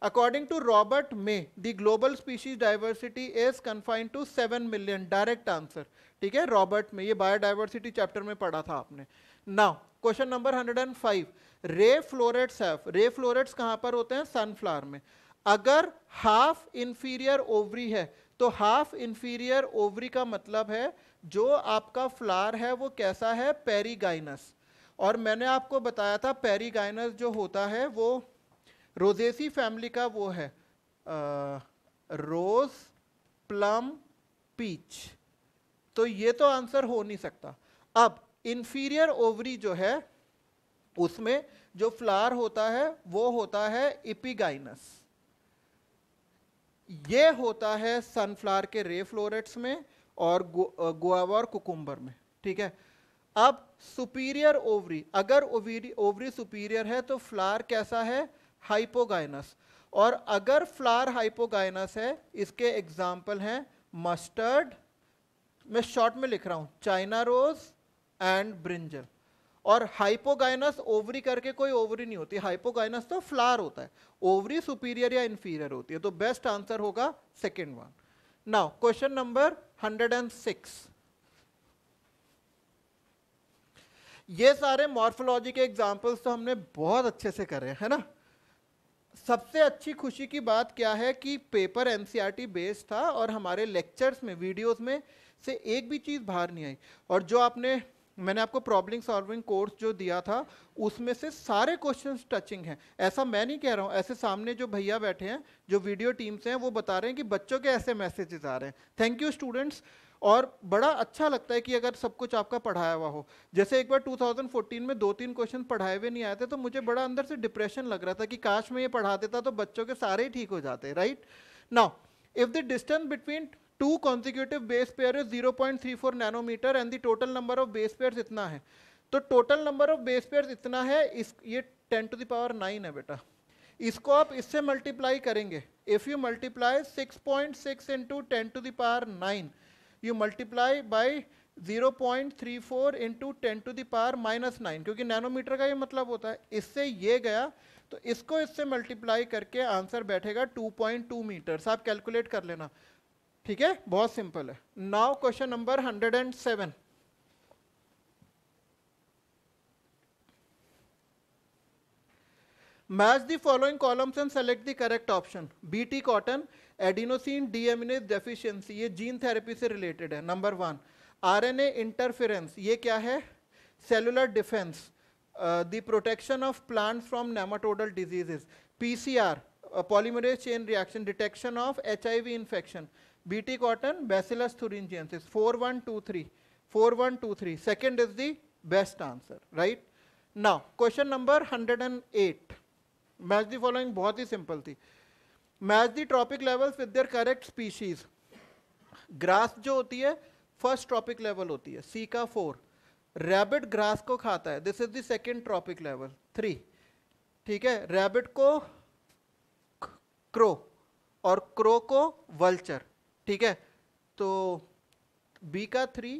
according to Robert May, the global species diversity is confined to 7 million. Direct answer. ठीक है रॉबर्ट में ये बायोडाइवर्सिटी चैप्टर में पढ़ा था आपने now question number 105 ray florets have ray florets कहां पर होते हैं सनफ्लावर में अगर हाफ इंफीरियर ओवरी है तो हाफ इंफीरियर ओवरी का मतलब है जो आपका फ्लार है वो कैसा है पेरीगाइनस और मैंने आपको बताया था पेरीगाइनस जो होता है वो रोजेसी फैमिली का वो है रोज प्लम पीच तो ये तो आंसर हो नहीं सकता अब इन्फीरियर ओवरी जो है उसमें जो फ्लावर होता है वो होता है इपिगाइनस ये होता है सनफ्लावर के रे फ्लोरेट्स में और गुआवा और कुकुम्बर में ठीक है अब सुपीरियर ओवरी अगर ओवरी ओवरी सुपीरियर है तो फ्लावर कैसा है हाइपोगाइनस और अगर फ्लावर हाइपोगाइनस है इसके एग्जाम्पल हैं मस्टर्ड मैं शॉर्ट में लिख रहा हूँ चाइना रोज एंड ब्रिंजल और हाइपोगाइनस ओवरी करके कोई ओवरी नहीं होती हाइपोगाइनस तो फ्लावर होता है ओवरी सुपीरियर या इन्फीरियर होती है तो बेस्ट आंसर होगा second one now question number hundred and six ये सारे मॉर्फोलॉजी के एग्जाम्पल्स तो हमने बहुत अच्छे से करे हैं ना सबसे अच्छी खुशी की बात क्या है कि पेपर एन e बेस्ड था और हमारे लेक्चर्स में वीडियोस में से एक भी चीज़ बाहर नहीं आई और जो आपने मैंने आपको प्रॉब्लम सॉल्विंग कोर्स जो दिया था उसमें से सारे क्वेश्चंस टचिंग हैं ऐसा मैं नहीं कह रहा हूँ ऐसे सामने जो भैया बैठे हैं जो वीडियो टीम्स हैं वो बता रहे हैं कि बच्चों के ऐसे मैसेजेस आ रहे हैं थैंक यू स्टूडेंट्स और बड़ा अच्छा लगता है कि अगर सब कुछ आपका पढ़ाया हुआ हो जैसे एक बार 2014 में दो तीन क्वेश्चन पढ़ाए हुए नहीं आए थे तो मुझे बड़ा अंदर से डिप्रेशन लग रहा था कि काश मैं ये पढ़ा देता तो बच्चों के सारे ठीक हो जाते right now if the distance between two consecutive base pair is four nanometre and the total number of base pair इतना है तो total number of base pair इतना है इस ये टेन टू दावर नाइन है बेटा इसको आप इससे मल्टीप्लाई करेंगे if you multiply six point six into ten to the power nine you multiply by 0.34 into ten to the power minus nine क्योंकि नैनोमीटर का ये मतलब होता है इससे ये गया तो इसको इससे मल्टीप्लाई करके आंसर बैठेगा 2.2 मीटर आप कैलकुलेट कर लेना ठीक है बहुत सिंपल है now question number 107 match the following columns and select the correct option B T cotton adenosine deaminase deficiency ये जीन थेरेपी से रिलेटेड है नंबर वन आरएनए इंटरफेरेंस ये क्या है cellular defence the protection of plants from nematodal diseases PCR polymerase chain reaction detection of HIV infection BT cotton Bacillus thuringiensis two three second is the best answer right now question number eight match the following बहुत ही सिंपल थी match the trophic levels with their correct species grass जो होती है फर्स्ट ट्रॉपिक लेवल होती है सी का फोर रैबिट ग्रास को खाता है this is the trophic level three ठीक है रैबिट को क्रो और क्रो को वल्चर ठीक है तो बी का थ्री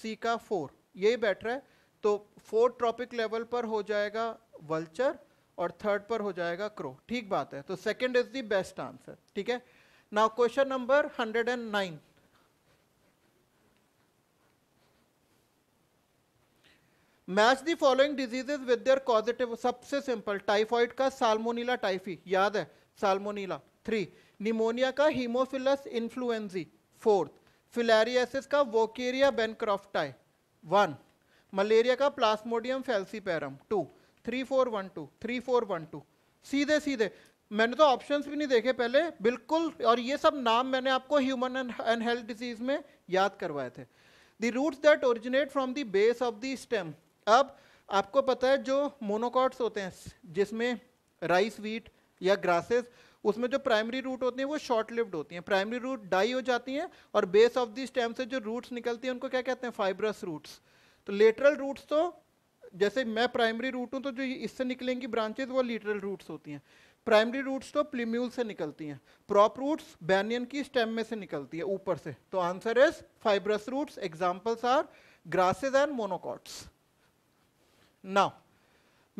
सी का फोर यही बैठ रहा है तो फोर्थ ट्रॉपिक लेवल पर हो जाएगा वल्चर और थर्ड पर हो जाएगा क्रो ठीक बात है तो second is the best answer ठीक है now question number 109 match the following diseases with their positive सबसे सिंपल टाइफाइड का साल्मोनीला टाइफी याद है साल्मोनीला थ्री निमोनिया का हीमोफिलस इन्फ्लुएंजी फोर्थ फिलेरियासिस का वोकेरिया बेनक्रॉफ्टाई वन मलेरिया का Plasmodium falciparum two three four one two three four one two सीधे सीधे मैंने तो ऑप्शंस भी नहीं देखे पहले बिल्कुल और ये सब नाम मैंने आपको ह्यूमन एंड हेल्थ डिजीज में याद करवाए थे the roots that originate from the base of the stem अब आपको पता है जो मोनोकॉट्स होते हैं जिसमें राइस वीट या ग्रासेस उसमें जो प्राइमरी रूट होती हैं वो शॉर्ट लिव्ड होती हैं प्राइमरी रूट डाई हो जाती हैं और बेस ऑफ दी स्टेम से जो रूट्स निकलती हैं उनको क्या कहते हैं फाइब्रस रूट्स तो लेटरल रूट्स तो जैसे मैं प्राइमरी रूट हूँ तो जो इससे निकलेंगी ब्रांचेज वो लिटरल रूट्स होती हैं प्राइमरी रूट्स तो प्लीम्यूल से निकलती हैं प्रॉप रूट्स बैनियन की स्टेम में से निकलती है ऊपर से तो answer is fibrous roots examples are grasses and monocots now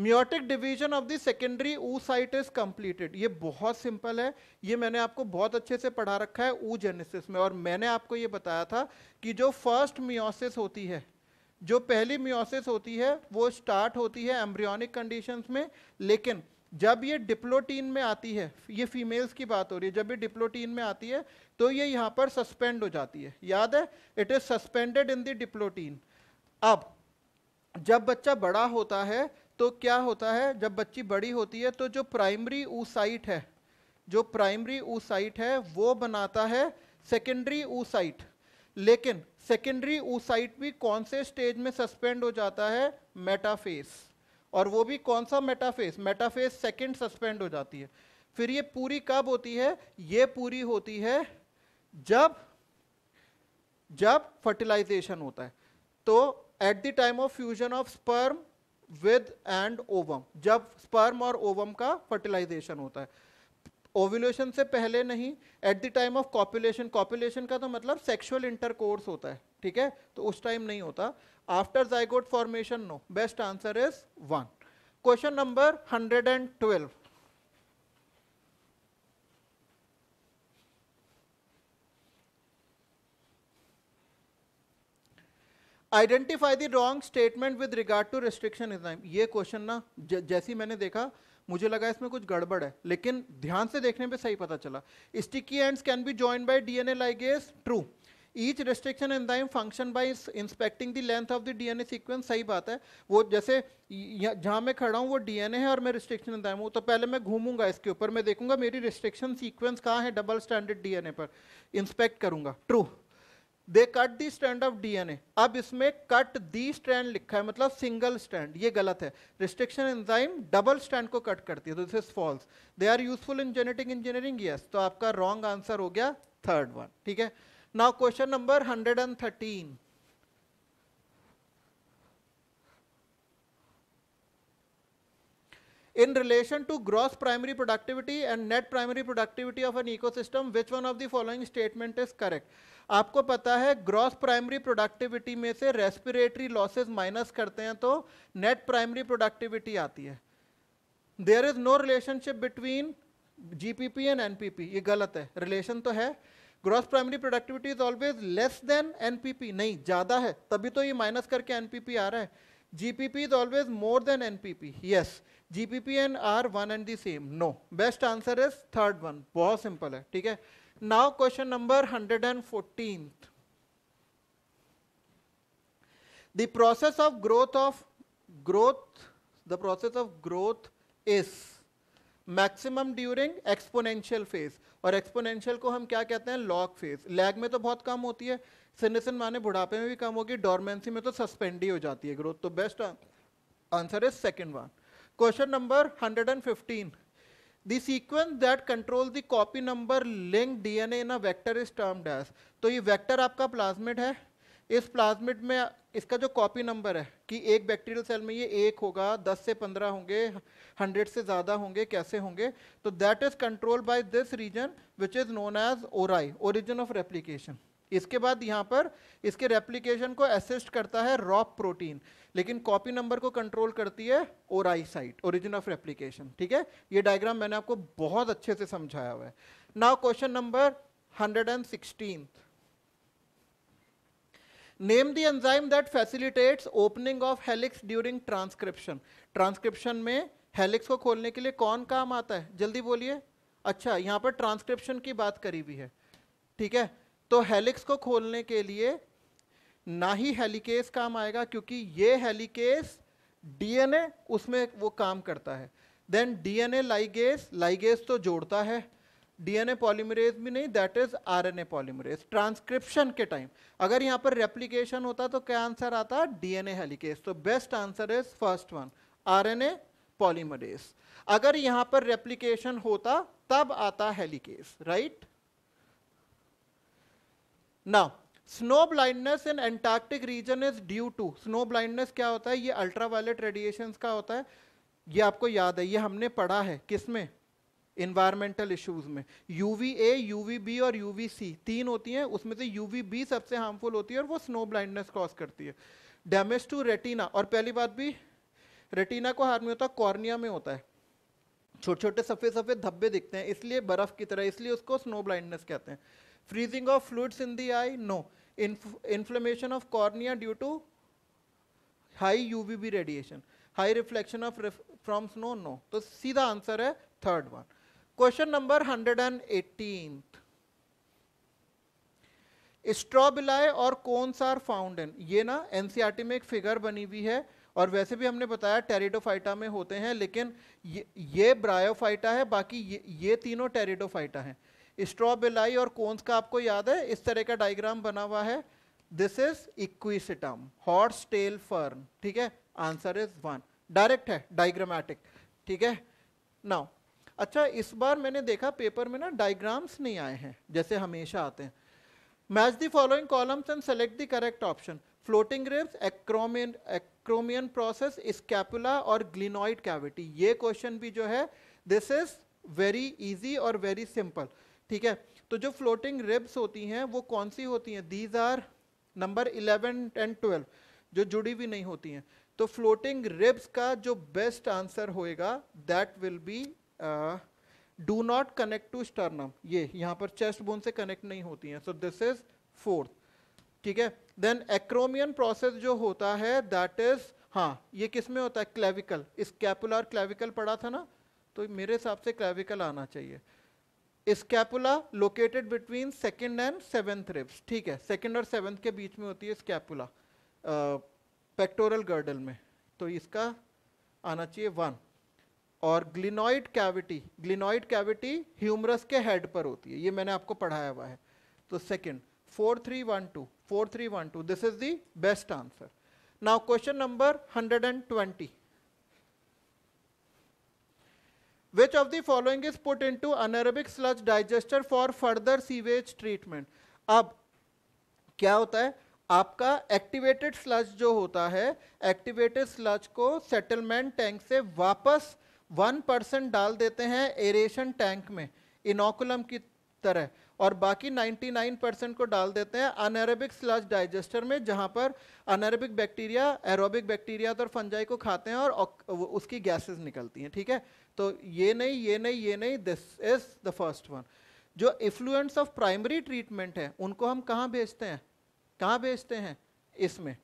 meiotic division of the secondary oocyte is completed ये बहुत सिंपल है ये मैंने आपको बहुत अच्छे से पढ़ा रखा है ऊ जेनेसिस में और मैंने आपको ये बताया था कि जो फर्स्ट मियोसिस होती है जो पहली म्योसिस होती है वो स्टार्ट होती है एम्ब्रियोनिक कंडीशंस में लेकिन जब ये डिप्लोटीन में आती है ये फीमेल्स की बात हो रही है जब ये डिप्लोटीन में आती है तो ये यहाँ पर सस्पेंड हो जाती है याद है it is suspended in the diplotene अब जब बच्चा बड़ा होता है तो क्या होता है जब बच्ची बड़ी होती है तो जो प्राइमरी ऊसाइट है जो प्राइमरी ऊसाइट है वो बनाता है सेकेंडरी ऊसाइट लेकिन सेकेंडरी ऊसाइट भी कौन से स्टेज में सस्पेंड हो जाता है मेटाफेस और वो भी कौन सा मेटाफेस मेटाफेस सेकेंड सस्पेंड हो जाती है फिर ये पूरी कब होती है ये पूरी होती है जब जब फर्टिलाइजेशन होता है तो at the time of fusion of sperm with and ovum जब स्पर्म और ओवम का फर्टिलाइजेशन होता है ओव्यूलेशन से पहले नहीं at the time of copulation copulation का तो मतलब सेक्सुअल इंटरकोर्स होता है ठीक है तो उस टाइम नहीं होता after zygote formation no best answer is one question number hundred and twelve identify the wrong statement with regard to restriction is ये क्वेश्चन ना जैसी मैंने देखा मुझे लगा इसमें कुछ गड़बड़ है लेकिन ध्यान से देखने पे सही पता चला sticky ends can be join by DNA ligase true each restriction दाइम function by inspecting the length of the DNA sequence सही बात है वो जैसे जहाँ मैं खड़ा हूँ वो डीएनए है और मैं रिस्ट्रिक्शन दाइम हूँ तो पहले मैं घूमूंगा इसके ऊपर मैं देखूंगा मेरी रिस्ट्रिक्शन सीक्वेंस कहाँ है डबल स्टैंडर्ड डीएनए पर इंस्पेक्ट करूंगा true they cut the strand of a अब इसमें कट दी स्टैंड लिखा है मतलब सिंगल स्टैंड ये गलत है रिस्ट्रिक्शन एंजाइम डबल स्टैंड को कट करती है तो this is false they are useful in genetic engineering yes तो आपका रॉन्ग आंसर हो गया थर्ड वन ठीक है now question number hundred and thirteen in relation to gross primary productivity and net primary productivity of an ecosystem which one of the following statement is correct आपको पता है ग्रॉस प्राइमरी प्रोडक्टिविटी में से रेस्पिरेटरी लॉसेज माइनस करते हैं तो नेट प्राइमरी प्रोडक्टिविटी आती है there is no relationship between GPP and NPP ये गलत है रिलेशन तो है gross primary productivity is always less than NPP नहीं ज़्यादा है तभी तो ये माइनस करके एनपीपी आ रहा है GPP is always more than NPP. Yes. GPP and R one and the same. No. Best answer is third one. बहुत simple है ठीक है Now question number 114. The process of growth of growth, the process of growth is maximum during exponential phase. और एक्सपोनेंशियल को हम क्या कहते हैं लॉग फेज लैग में तो बहुत कम होती है सिनेसन माने बुढ़ापे में भी कम होगी डॉर्मेंसी में तो सस्पेंड ही हो जाती है ग्रोथ तो best answer is second one question number 115. the sequence that controls the copy number linked DNA in a vector is term as तो ये वैक्टर आपका प्लाजमेट है इस प्लाज्मिड में इसका जो कॉपी नंबर है कि एक बैक्टीरियल सेल में ये एक होगा दस से पंद्रह होंगे हंड्रेड से ज़्यादा होंगे कैसे होंगे तो that is control by this region which is known as ori origin of replication इसके बाद यहाँ पर इसके रेप्लीकेशन को असिस्ट करता है रॉप प्रोटीन लेकिन कॉपी नंबर को कंट्रोल करती है ओराई साइट ओरिजिन ऑफ रेप्लीकेशन ठीक है ये डायग्राम मैंने आपको बहुत अच्छे से समझाया हुआ है now question number 116 name the enzyme that facilitates opening of helix during transcription transcription में हेलिक्स को खोलने के लिए कौन काम आता है जल्दी बोलिए अच्छा यहाँ पर ट्रांसक्रिप्शन की बात करी भी है ठीक है तो हेलिक्स को खोलने के लिए ना ही हेलिकेस काम आएगा क्योंकि ये हेलिकेस डीएनए उसमें वो काम करता है देन डीएनए लाइगेस लाइगेस तो जोड़ता है डीएनए पॉलीमरेज भी नहीं that is RNA polymerase transcription के टाइम अगर यहां पर रेप्लीकेशन होता तो क्या आंसर आता डीएनए हेलिकेस तो best answer is first one RNA polymerase अगर यहां पर रेप्लीकेशन होता तब आता helicase right right? Now snow blindness in Antarctic region is due to snow blindness क्या होता है ये अल्ट्रा वायलेट रेडिएशन का होता है ये आपको याद है ये हमने पढ़ा है किस में इन्वायरमेंटल इश्यूज में U V A U V B और यू वी सी तीन होती हैं उसमें से यू वी बी सबसे हार्मफुल होती है और वो स्नो ब्लाइंडनेस कॉज करती है डैमेज टू रेटिना और पहली बात भी रेटिना को हार्म होता है कॉर्निया में होता है छोटे छोटे सफ़ेद सफ़ेद धब्बे दिखते हैं इसलिए बर्फ़ की तरह इसलिए उसको स्नो ब्लाइंडनेस कहते हैं freezing of fluids in the eye no Inf inflammation of cornea due to high uvb radiation high reflection of ref from snow no तो सीधा answer answer third third one question number and eighteen strobili और कोन्स आर फाउंड इन ये ना एनसीईआरटी में एक फिगर बनी हुई है और वैसे भी हमने बताया टेरिडोफाइटा में होते हैं लेकिन ये, ये ब्रायोफाइटा है बाकी ये, ये तीनों टेरिडोफाइटा हैं स्ट्रॉबेलाई और कोन्स का आपको याद है इस तरह का डायग्राम बना हुआ है this is equisetum horsetail fern ठीक है आंसर इज वन डायरेक्ट है डायग्रामेटिक ठीक है नाउ अच्छा इस बार मैंने देखा पेपर में ना डायग्राम्स नहीं आए हैं जैसे हमेशा आते हैं match the following columns and select the correct option floating ribs acromion acromion process scapula और ग्लिनॉइड कैविटी ये क्वेश्चन भी जो है दिस इज वेरी इजी और वेरी सिंपल ठीक है तो जो फ्लोटिंग रिब्स होती हैं वो कौन सी होती हैं दीज आर नंबर 11 एंड 12 जो जुड़ी भी नहीं होती हैं तो फ्लोटिंग रिब्स का जो बेस्ट आंसर होएगा that will be do not connect to sternum ये यहाँ पर चेस्ट बोन से कनेक्ट नहीं होती हैं सो दिस इज फोर्थ ठीक है देन एक्रोमियन प्रोसेस जो होता है दैट इज हाँ ये किस में होता है क्लेविकल कैपुलर क्लेविकल पड़ा था ना तो मेरे हिसाब से क्लेविकल आना चाहिए scapula located between second and seventh ribs ठीक है सेकेंड और सेवेंथ के बीच में होती है स्कैपुला पेक्टोरल गर्डल में तो इसका आना चाहिए वन और glenoid cavity glenoid cavity humerus के हेड पर होती है ये मैंने आपको पढ़ाया हुआ है तो second four three one two four three one two this is the best answer now question number hundred and twenty Which of the following is put into anaerobic sludge digester for further sewage treatment? अब क्या होता है आपका एक्टिवेटेड स्लज जो होता है एक्टिवेटेड स्लज को सेटलमेंट टैंक से वापस वन परसेंट डाल देते हैं एरेशन टैंक में इनोकुलम की तरह और बाकी 99 परसेंट को डाल देते हैं अनैरबिक स्लज डाइजेस्टर में जहाँ पर अनैरबिक बैक्टीरिया एरोबिक बैक्टीरिया और फंजाई को खाते हैं और उसकी गैसेस निकलती हैं ठीक है तो ये नहीं ये नहीं ये नहीं this is the first one जो इफ्लुएंस ऑफ प्राइमरी ट्रीटमेंट है उनको हम कहाँ भेजते हैं कहाँ भेजते हैं इसमें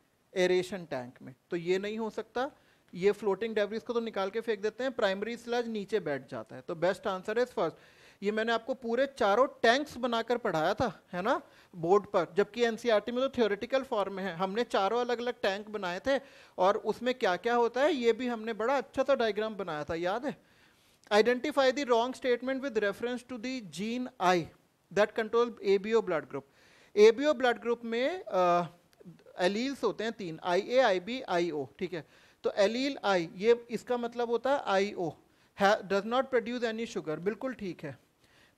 एरेशन टैंक में तो ये नहीं हो सकता ये फ्लोटिंग डेब्रिज को तो निकाल के फेंक देते हैं प्राइमरी स्लज नीचे बैठ जाता है तो बेस्ट आंसर इज फर्स्ट ये मैंने आपको पूरे चारों टैंक्स बनाकर पढ़ाया था है ना बोर्ड पर जबकि एनसीईआरटी e में तो थ्योरेटिकल फॉर्म में है हमने चारों अलग अलग टैंक बनाए थे और उसमें क्या क्या होता है ये भी हमने बड़ा अच्छा सा डायग्राम बनाया था याद है identify the wrong statement with reference to the gene I that control ABO blood group. ABO blood group में एलील्स uh, होते हैं तीन आई ए आई बी आई ओ ठीक है तो एलील आई ये इसका मतलब होता है I O does not produce any sugar बिल्कुल ठीक है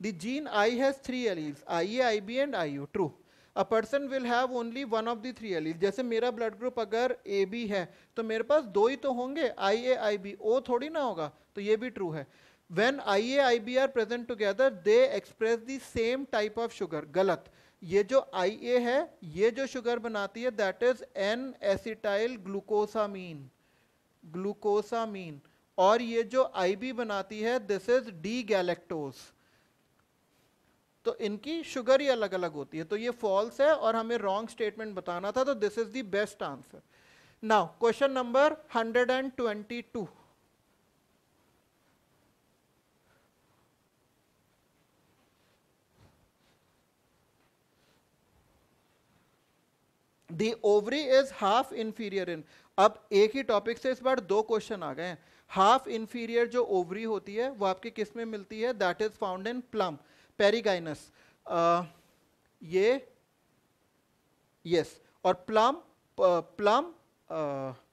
the gene I has three alleles I A I B and I O true a person will have only one of the three allele जैसे मेरा ब्लड ग्रुप अगर ए बी है तो मेरे पास दो ही तो होंगे आई ए आई बी ओ थोड़ी ना होगा तो ये भी ट्रू है when I A I B are present together they express the same type of sugar गलत ये जो आई ए है ये जो शुगर बनाती है that is N acetyl glucosamine glucosamine और ये जो आई बी बनाती है दिस इज डी गैलेक्टोस तो इनकी शुगर ही अलग अलग होती है तो ये फॉल्स है और हमें रॉन्ग स्टेटमेंट बताना था तो this is the best answer now question number 122 the ovary is half inferior in अब एक ही टॉपिक से इस बार दो क्वेश्चन आ गए हैं हाफ इंफीरियर जो ओवरी होती है वो आपके किस में मिलती है that is found in plum perigynous ये यस और प्लम प्लम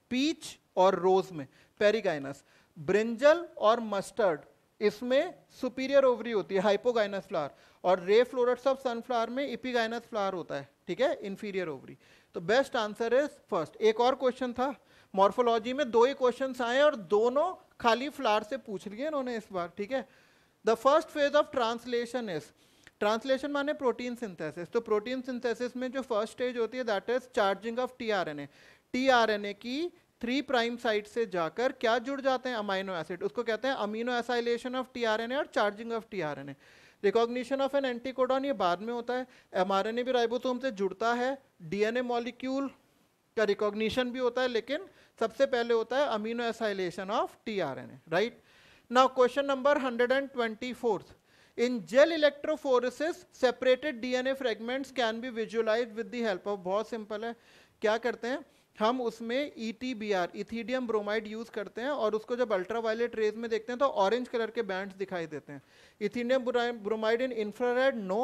पीच और रोज में पेरीगाइनस ब्रिंजल और मस्टर्ड इसमें सुपीरियर ओवरी होती है हाइपोगाइनस फ्लावर और रे फ्लोरेट्स ऑफ सनफ्लावर में इपीगाइनस फ्लावर होता है ठीक है इन्फीरियर ओवरी तो बेस्ट आंसर इज फर्स्ट एक और क्वेश्चन था मॉर्फोलॉजी में दो ही क्वेश्चन आए और दोनों खाली फ्लावर से पूछ लिए उन्होंने इस बार ठीक है the first phase of translation is translation माने प्रोटीन सिंथेसिस तो प्रोटीन सिंथेसिस में जो फर्स्ट स्टेज होती है that is charging of tRNA tRNA की थ्री प्राइम साइट से जाकर क्या जुड़ जाते हैं अमाइनो एसिड उसको कहते हैं अमीनो एसाइलेशन ऑफ टीआरएनए और charging of tRNA recognition of an anticodon ये बाद में होता है एमआरएनए भी राइबोसोम से जुड़ता है डीएनए मॉलिक्यूल का रिकॉग्निशन भी होता है लेकिन सबसे पहले होता है aminoacylation of tRNA right now question number hundred and twenty fourth In gel electrophoresis, separated DNA fragments can be visualized with the help of बहुत सिंपल है क्या करते हैं हम उसमें E T B R ethidium bromide use करते हैं और उसको जब अल्ट्रा वायलेट रेज में देखते हैं तो ऑरेंज कलर के बैंड्स दिखाई देते हैं ethidium bromide in infrared no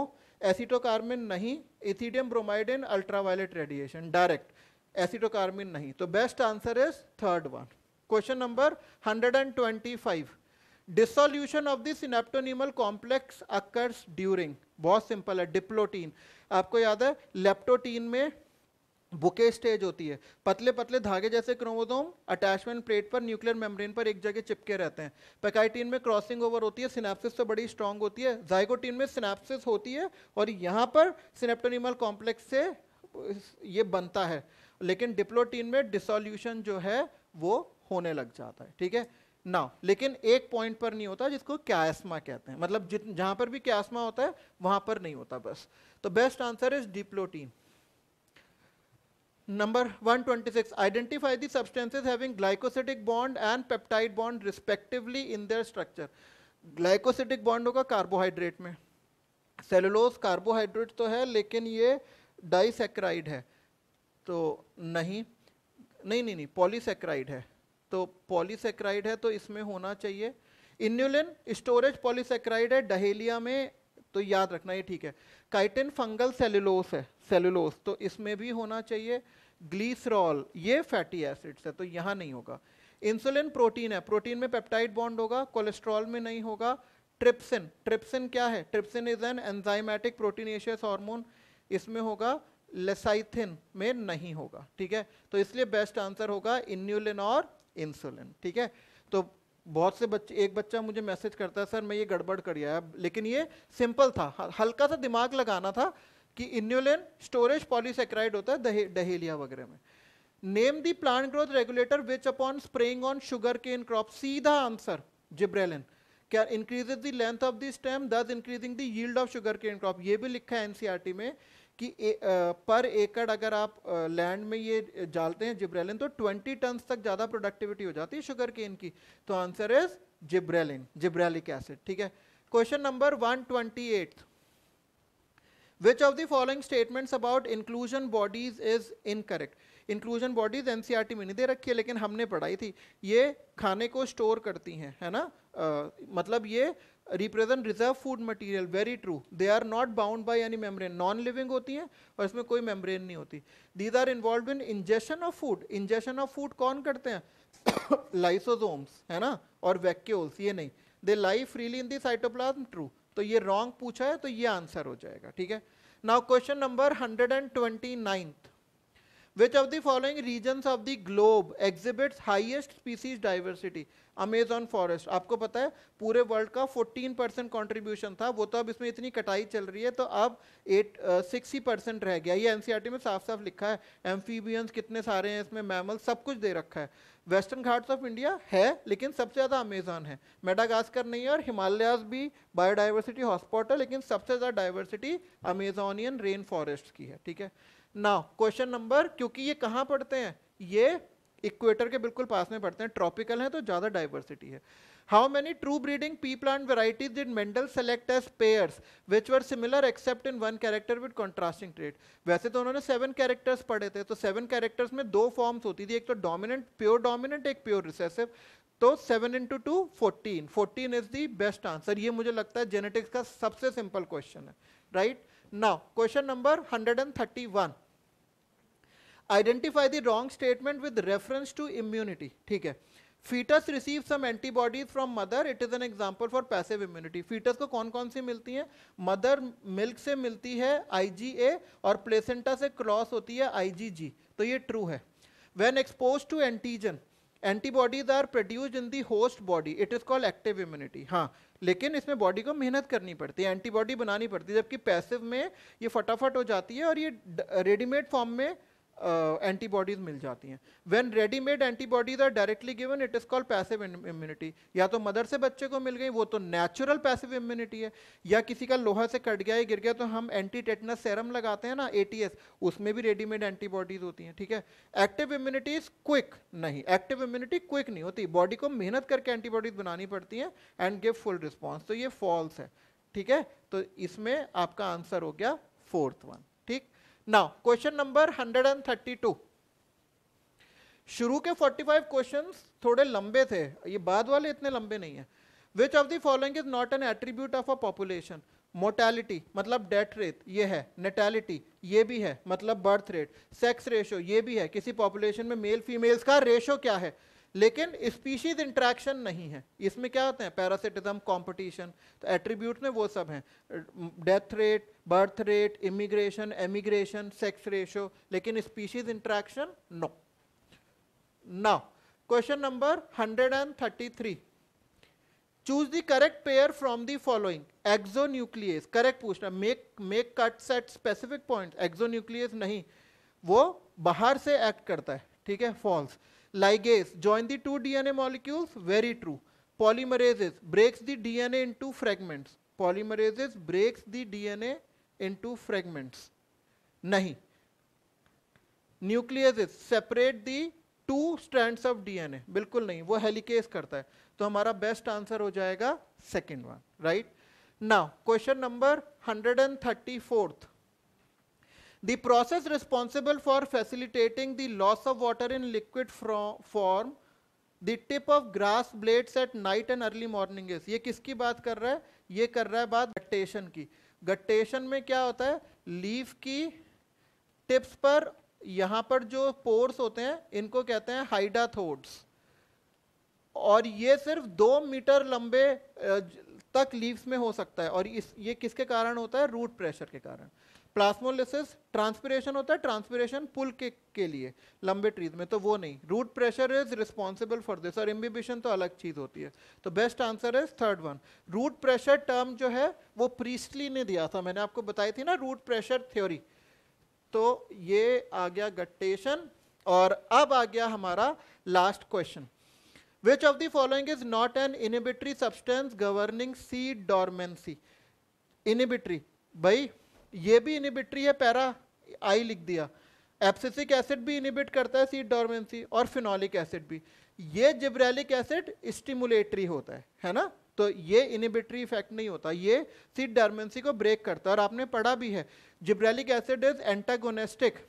acetocarmine नहीं ethidium bromide in ultraviolet radiation direct acetocarmine नहीं तो best answer is third one question number hundred and twenty five dissolution of this synaptonemal complex occurs during बहुत सिंपल है डिप्लोटीन आपको याद है लेप्टोटीन में बुके स्टेज होती है पतले पतले धागे जैसे क्रोमोसोम अटैचमेंट प्लेट पर न्यूक्लियर मेम्ब्रेन पर एक जगह चिपके रहते हैं पैकाइटीन में क्रॉसिंग ओवर होती है सिनेप्सिस से तो बड़ी स्ट्रांग होती है जाइकोटीन में सिनेप्सिस होती है और यहाँ पर सिनेप्टोनिमल कॉम्प्लेक्स से ये बनता है लेकिन डिप्लोटीन में डिसोल्यूशन जो है वो होने लग जाता है ठीक है ना लेकिन एक पॉइंट पर नहीं होता जिसको क्यास्मा कहते हैं मतलब जित जहाँ पर भी क्यास्मा होता है वहाँ पर नहीं होता बस तो best answer is diplotene Number 126, identify the substances having glycosidic bond and peptide bond respectively in their structure glycosidic bond होगा कार्बोहाइड्रेट में सेलुलोज कार्बोहाइड्रेट तो है लेकिन ये डाइसेक्राइड है तो नहीं नहीं नहीं नहीं पॉलीसेक्राइड है तो पॉलीसेक्राइड है तो इसमें होना चाहिए इन्यूलिन स्टोरेज पॉलीसेक्राइड है डहेलिया में तो याद रखना ये ठीक है काइटिन फंगल सेलुलोस है सेलुलोस तो इसमें भी होना चाहिए ग्लीसरॉल ये फैटी एसिड्स है तो यहाँ नहीं होगा इंसुलिन प्रोटीन है प्रोटीन में पेप्टाइड बॉन्ड होगा कोलेस्ट्रॉल में नहीं होगा ट्रिप्सिन ट्रिप्सिन क्या है trypsin is an enzymatic proteinaceous hormone इसमें होगा लेसाइथिन में नहीं होगा ठीक है तो इसलिए बेस्ट आंसर होगा इन्यूलिन और इंसुलिन ठीक है तो बहुत से बच्चे एक बच्चा मुझे मैसेज करता है सर मैं ये गड़बड़ कर गया लेकिन ये सिंपल था हल्का सा दिमाग लगाना था कि इन्यूलिन स्टोरेज पॉलीसेक्राइड होता है दहे, डहेलिया वगैरह में name the plant growth regulator which upon spraying on sugarcane crop सीधा आंसर जिब्रेलिन क्या increases the length of the stem thus increasing the yield of sugarcane crop ये भी लिखा है एनसीईआरटी e में कि ए, आ, पर एकड़ अगर आप लैंड में ये जालते हैं जिब्रेलिन तो 20 टन तक ज़्यादा प्रोडक्टिविटी हो जाती है शुगर केन की तो answer is gibberellin gibberellic acid ठीक है question number 128 Which of the following statements about inclusion bodies is incorrect? Inclusion bodies N C R T में नहीं दे रखी है लेकिन हमने पढ़ाई थी ये खाने को स्टोर करती हैं है ना आ, मतलब ये represent reserve food material very true they are not bound by any membrane non living होती हैं और इसमें कोई मेम्ब्रेन नहीं होती these are involve in ingestion of food ingestion of food कौन करते हैं लाइसोजोम्स [COUGHS] है ना और वैक्यूल्स ये नहीं they lie freely in the cytoplasm true तो ये रॉन्ग पूछा है तो ये आंसर हो जाएगा ठीक है now question number hundred and twenty ninth which of the following regions of the globe exhibits highest species diversity Amazon forest आपको पता है पूरे वर्ल्ड का 14 परसेंट कॉन्ट्रीब्यूशन था वो तो अब इसमें इतनी कटाई चल रही है तो अब एट सिक्स परसेंट रह गया ये एनसीईआरटी e में साफ साफ लिखा है एम्फीबियंस कितने सारे हैं इसमें मैमल सब कुछ दे रखा है वेस्टर्न घाट्स ऑफ इंडिया है लेकिन सबसे ज़्यादा अमेजॉन है मेडागास्कर नहीं है और हिमालयाज भी बायोडाइवर्सिटी हॉटस्पॉट है लेकिन सबसे ज़्यादा डाइवर्सिटी अमेजोनियन रेन फॉरेस्ट की है ठीक है ना क्वेश्चन नंबर क्योंकि ये कहाँ पढ़ते हैं ये इक्वेटर के बिल्कुल पास में पड़ते हैं ट्रॉपिकल हैं तो ज़्यादा डाइवर्सिटी है how many true breeding pea plant varieties did Mendel select as pairs which were similar except in one character with contrasting trait? वैसे तो उन्होंने सेवन कैरेक्टर्स पढ़े थे तो सेवन कैरेक्टर्स में दो फॉर्म्स होती थी एक तो डोमिनेंट प्योर डोमिनेंट एक प्योर रिसेसिव तो seven into two fourteen fourteen is the best answer ये मुझे लगता है जेनेटिक्स का सबसे सिंपल क्वेश्चन है right now question number hundred and thirty one identify the wrong statement with reference to immunity ठीक है foetus receive some antibodies from mother it is an example for passive immunity foetus को कौन कौन सी मिलती हैं मदर मिल्क से मिलती है आईजीए और प्लेसेंटा से क्रॉस होती है आईजीजी तो ये ट्रू है when expose to antigen antibodies are produced in the host body it is called active immunity हाँ लेकिन इसमें बॉडी को मेहनत करनी पड़ती है एंटीबॉडी बनानी पड़ती है जबकि पैसिव में ये फटाफट हो जाती है और ये रेडीमेड फॉर्म में एंटीबॉडीज uh, मिल जाती हैं when readymade antibodies are directly given it is called passive immunity या तो मदर से बच्चे को मिल गई वो तो नेचुरल पैसिव इम्यूनिटी है या किसी का लोहा से कट गया या गिर गया तो हम एंटी टेटनस सेरम लगाते हैं ना ए उसमें भी रेडीमेड एंटीबॉडीज होती हैं ठीक है एक्टिव इम्यूनिटीज क्विक नहीं एक्टिव इम्यूनिटी क्विक नहीं होती बॉडी को मेहनत करके एंटीबॉडीज बनानी पड़ती हैं एंड गिव फुल रिस्पॉन्स तो ये फॉल्स है ठीक है तो इसमें आपका आंसर हो गया fourth one now question number 132 शुरू के 45 क्वेश्चंस थोड़े लंबे थे ये बाद वाले इतने लंबे नहीं है which of the following is not an attribute of a population mortality मतलब डेथ रेट ये है नेटेलिटी ये भी है मतलब बर्थ रेट सेक्स रेशो ये भी है किसी पॉपुलेशन में मेल फीमेल्स का रेशो क्या है लेकिन स्पीशीज इंट्रैक्शन नहीं है इसमें क्या होते हैं पैरासिटिज्म कंपटीशन तो एट्रीब्यूट में वो सब हैं death rate birth rate immigration emigration sex ratio लेकिन species interaction no now question number 133 choose the correct pair from the following exonuclease correct पूछना make make cut set specific point exonuclease नहीं वो बाहर से एक्ट करता है ठीक है false Ligase join the two DNA molecules, very true. Polymerases breaks the DNA into fragments. Polymerases breaks the DNA into fragments. नहीं nucleases separate the two strands of DNA बिल्कुल नहीं वो हेलिकेस करता है तो हमारा बेस्ट आंसर हो जाएगा second one right now question number hundred and thirty fourth The process responsible for facilitating the loss of water in liquid form the tip of grass blades at night and early morning is ye kiski baat kar raha hai ye kar raha hai baat guttation ki guttation mein kya hota hai leaf ki tips par yahan par jo pores hote hain inko kehte hain hydathodes और ये सिर्फ दो मीटर लंबे तक लीव्स में हो सकता है और इस ये किसके कारण होता है रूट प्रेशर के कारण प्लास्मोलिसिस ट्रांसपिरेशन होता है ट्रांसपिरेशन पुल के, के लिए लंबे ट्रीज में तो वो नहीं root pressure is responsible for this और इम्बिबिशन तो अलग चीज होती है तो best answer is third one root pressure term जो है वो प्रीस्टली ने दिया था मैंने आपको बताई थी ना रूट प्रेशर थ्योरी तो ये आ गया गट्टेशन और अब आ गया हमारा last question which of the following is not an inhibitory substance governing seed dormancy inhibitory भाई ये भी इनिबिट्री है पैरा आई लिख दिया एप्सिसिक एसिड भी इनिबिट करता है सीट डॉर्मेंसी और फिनॉलिक एसिड भी ये जिब्रेलिक एसिड स्टिमुलेटरी होता है है ना तो ये इनिबिटरी इफेक्ट नहीं होता ये सीट डॉर्मेंसी को ब्रेक करता है और आपने पढ़ा भी है gibberellic acid is antagonistic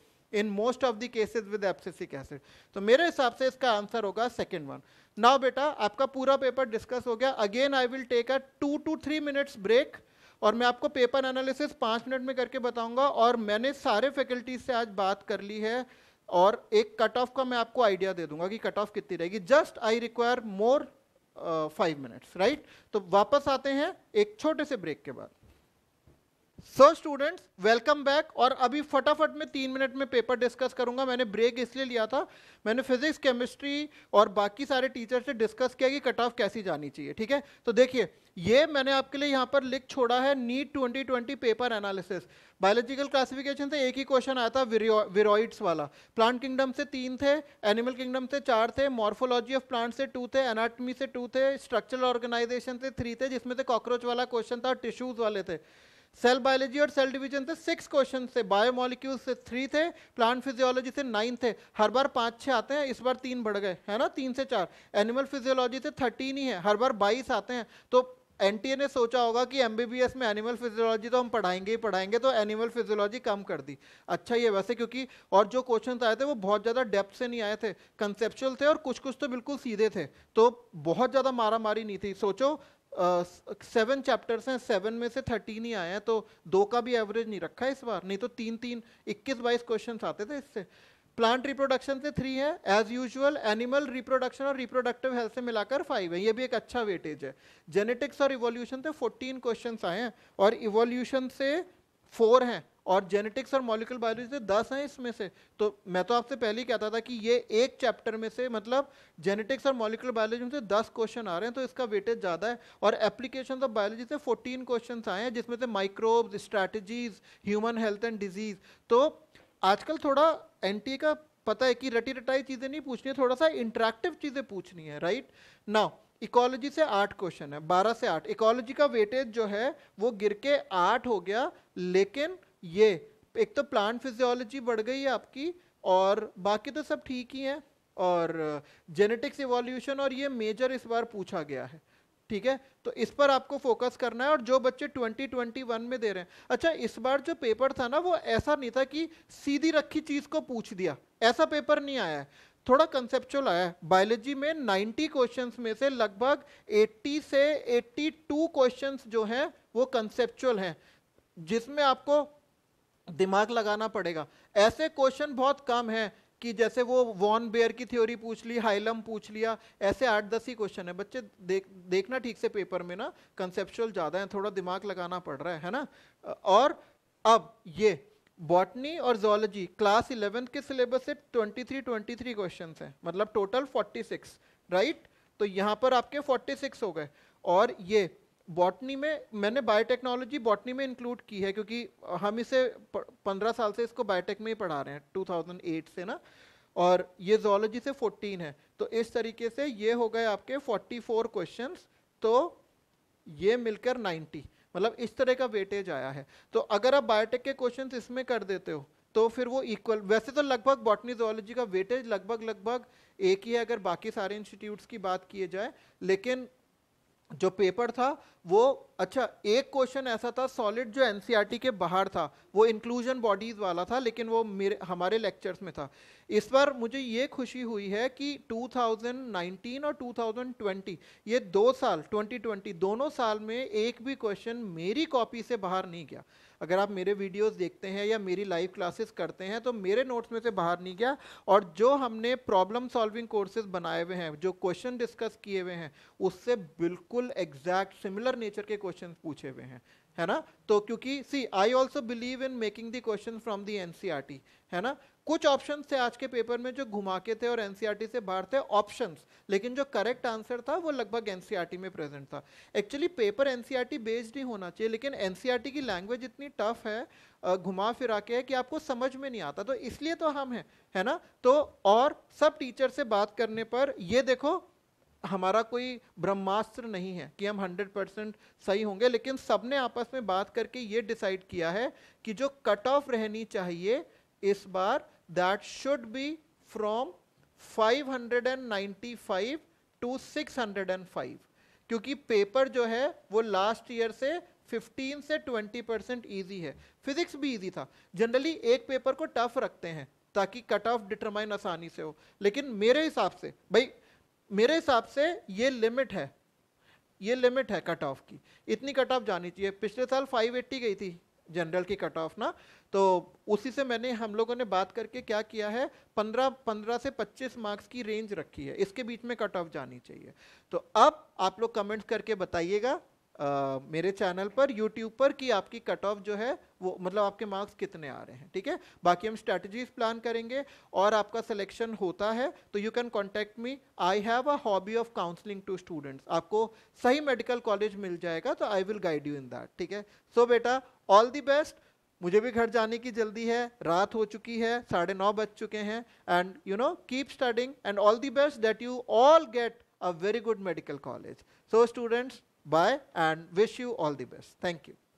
in most of the cases with abscisic acid तो मेरे हिसाब से इसका आंसर होगा सेकेंड वन नाउ बेटा आपका पूरा पेपर डिस्कस हो गया again I will take a two two three minutes break और मैं आपको पेपर एनालिसिस पाँच मिनट में करके बताऊंगा और मैंने सारे फैकल्टीज से आज बात कर ली है और एक कट ऑफ का मैं आपको आइडिया दे दूंगा कि कट ऑफ कितनी रहेगी just I require more five minutes right तो वापस आते हैं एक छोटे से ब्रेक के बाद सो स्टूडेंट्स वेलकम बैक और अभी फटाफट में तीन मिनट में पेपर डिस्कस करूंगा मैंने ब्रेक इसलिए लिया था मैंने फिजिक्स केमिस्ट्री और बाकी सारे टीचर से डिस्कस किया कि कट ऑफ कैसी जानी चाहिए ठीक है तो देखिए ये मैंने आपके लिए यहाँ पर लिख छोड़ा है NEET 2020 paper analysis biological classification से एक ही क्वेश्चन आया था विरोइड्स वाला प्लांट किंगडम से तीन थे एनिमल किंगडम से चार थे मॉर्फोलॉजी ऑफ प्लांट से टू थे एनाटमी से टू थे स्ट्रक्चरल ऑर्गेनाइजेशन से थ्री थे जिसमें से कॉकरोच वाला क्वेश्चन था और टिश्यूज वाले थे सेल बायोलॉजी और सेल डिवीजन से सिक्स क्वेश्चन से बायोमोलिक्यूल से थ्री थे प्लांट फिजियोलॉजी से नाइन थे हर बार पाँच छः आते हैं इस बार तीन बढ़ गए है ना तीन से चार एनिमल फिजियोलॉजी से थर्टीन ही है हर बार बाईस आते हैं तो एन ने सोचा होगा कि एम में एनिमल फिजियोलॉजी तो हम पढ़ाएंगे ही पढ़ाएंगे तो एनिमल फिजियोलॉजी कम कर दी अच्छा ये वैसे क्योंकि और जो क्वेश्चन आए थे वो बहुत ज़्यादा डेप्थ से नहीं आए थे कंसेप्चुअल थे और कुछ कुछ तो बिल्कुल सीधे थे तो बहुत ज़्यादा मारा मारी नहीं थी सोचो सेवन चैप्टर्स हैं सेवन में से थर्टीन ही आए हैं तो दो का भी एवरेज नहीं रखा इस बार नहीं तो तीन तीन इक्कीस बाईस क्वेश्चन आते थे इससे प्लांट रिप्रोडक्शन से थ्री है एज यूजुअल एनिमल रिप्रोडक्शन और रिप्रोडक्टिव हेल्थ से मिलाकर फाइव है ये भी एक अच्छा वेटेज है जेनेटिक्स और इवोल्यूशन से फोर्टीन क्वेश्चन आए हैं और इवोल्यूशन से फोर हैं और जेनेटिक्स और मॉलिकुल बायोलॉजी से दस हैं इसमें से तो मैं तो आपसे पहले ही कहता था कि ये एक चैप्टर में से मतलब जेनेटिक्स और मॉलिकुलर बायोलॉजी में से दस क्वेश्चन आ रहे हैं तो इसका वेटेज ज़्यादा है और एप्लीकेशन ऑफ बायोलॉजी से फोर्टीन क्वेश्चन आए हैं जिसमें से microbes strategies human health and disease तो आजकल थोड़ा एन का पता है कि रटी रटाई चीज़ें नहीं पूछनी है थोड़ा सा इंटरेक्टिव चीज़ें पूछनी है राइट नाउ इकोलॉजी से आठ क्वेश्चन है बारह से आठ इकोलॉजी का वेटेज जो है वो गिर के आठ हो गया लेकिन ये एक तो प्लांट फिजियोलॉजी बढ़ गई है आपकी और बाकी तो सब ठीक ही है और जेनेटिक्स इवोल्यूशन और ये मेजर इस बार पूछा गया है ठीक है तो इस पर आपको फोकस करना है और जो बच्चे 2021 में दे रहे हैं अच्छा इस बार जो पेपर था ना वो ऐसा नहीं था कि सीधी रखी चीज को पूछ दिया ऐसा पेपर नहीं आया है थोड़ा कंसेप्चुअल आया बायोलॉजी में 90 क्वेश्चंस में से लगभग 80 से 82 क्वेश्चंस जो हैं वो कंसेप्चुअल हैं जिसमें आपको दिमाग लगाना पड़ेगा ऐसे क्वेश्चन बहुत कम हैं कि जैसे वो वॉन बेयर की थ्योरी पूछ ली हाइलम पूछ लिया ऐसे आठ दस ही क्वेश्चन है बच्चे देख देखना ठीक से पेपर में ना कंसेप्चुअल ज़्यादा है थोड़ा दिमाग लगाना पड़ रहा है है ना और अब ये बॉटनी और जोलॉजी क्लास इलेवेंथ के सिलेबस से twenty three twenty three question हैं मतलब टोटल फोर्टी सिक्स राइट तो यहाँ पर आपके फोर्टी सिक्स हो गए और ये बॉटनी में मैंने बायोटेक्नोलॉजी बॉटनी में इंक्लूड की है क्योंकि हम इसे पंद्रह साल से इसको बायोटेक में ही पढ़ा रहे हैं टू थाउजेंड एट से ना और ये जोलॉजी से फोर्टीन है तो इस तरीके से ये हो गए आपके फोर्टी फोर क्वेश्चन तो ये मिलकर नाइन्टी मतलब इस तरह का वेटेज आया है तो अगर आप बायोटेक के क्वेश्चन इसमें कर देते हो तो फिर वो इक्वल वैसे तो लगभग बॉटनी जोलॉजी का वेटेज लगभग लगभग एक ही है अगर बाकी सारे इंस्टीट्यूट्स की बात किए जाए लेकिन जो पेपर था वो अच्छा एक क्वेश्चन ऐसा था सॉलिड जो एनसीईआरटी e के बाहर था वो इंक्लूजन बॉडीज़ वाला था लेकिन वो मेरे हमारे लेक्चर्स में था इस बार मुझे ये खुशी हुई है कि 2019 और 2020 ये दो साल 2020 दोनों साल में एक भी क्वेश्चन मेरी कॉपी से बाहर नहीं गया अगर आप मेरे वीडियोस देखते हैं या मेरी लाइव क्लासेस करते हैं तो मेरे नोट्स में से बाहर नहीं गया और जो हमने प्रॉब्लम सॉल्विंग कोर्सेज बनाए हुए हैं जो क्वेश्चन डिस्कस किए हुए हैं उससे बिल्कुल एग्जैक्ट सिमिलर नेचर के क्वेश्चन पूछे हुए हैं है ना तो क्योंकि see I also believe in making the question from the N है ना कुछ ऑप्शन थे आज के पेपर में जो घुमा के थे और एनसीईआरटी e से बाहर थे ऑप्शन लेकिन जो करेक्ट आंसर था वो लगभग एनसीईआरटी e में प्रेजेंट था एक्चुअली पेपर एनसीईआरटी बेस्ड ही होना चाहिए लेकिन एनसीईआरटी e की लैंग्वेज इतनी टफ है घुमा फिरा के है कि आपको समझ में नहीं आता तो इसलिए तो हम हैं है ना तो और सब टीचर से बात करने पर ये देखो हमारा कोई ब्रह्मास्त्र नहीं है कि हम 100 परसेंट सही होंगे लेकिन सबने आपस में बात करके ये डिसाइड किया है कि जो कट ऑफ रहनी चाहिए इस बार that should be from 595 to 605 क्योंकि पेपर जो है वो लास्ट ईयर से 15 से 20 परसेंट ईजी है फिजिक्स भी ईजी था जनरली एक पेपर को टफ रखते हैं ताकि कट ऑफ डिटरमाइन आसानी से हो लेकिन मेरे हिसाब से भाई मेरे हिसाब से ये लिमिट है ये लिमिट है कट ऑफ की इतनी कट ऑफ जानी चाहिए पिछले साल 580 गई थी जनरल की कट ऑफ ना तो उसी से मैंने हम लोगों ने बात करके क्या किया है पंद्रह पंद्रह से पच्चीस मार्क्स की रेंज रखी है इसके बीच में कट ऑफ जानी चाहिए तो अब आप लोग कमेंट्स करके बताइएगा मेरे चैनल पर यूट्यूब पर कि आपकी कट ऑफ जो है वो मतलब आपके मार्क्स कितने आ रहे हैं ठीक है बाकी हम स्ट्रेटजीज प्लान करेंगे और आपका सिलेक्शन होता है तो you can contact me I have a hobby of counselling to students आपको सही मेडिकल कॉलेज मिल जाएगा तो I will guide you in that ठीक है सो बेटा ऑल दी बेस्ट मुझे भी घर जाने की जल्दी है रात हो चुकी है साढ़े नौ बज चुके हैं and you know keep studying and all the best that you all get a very good medical college so students bye and wish you all the best thank you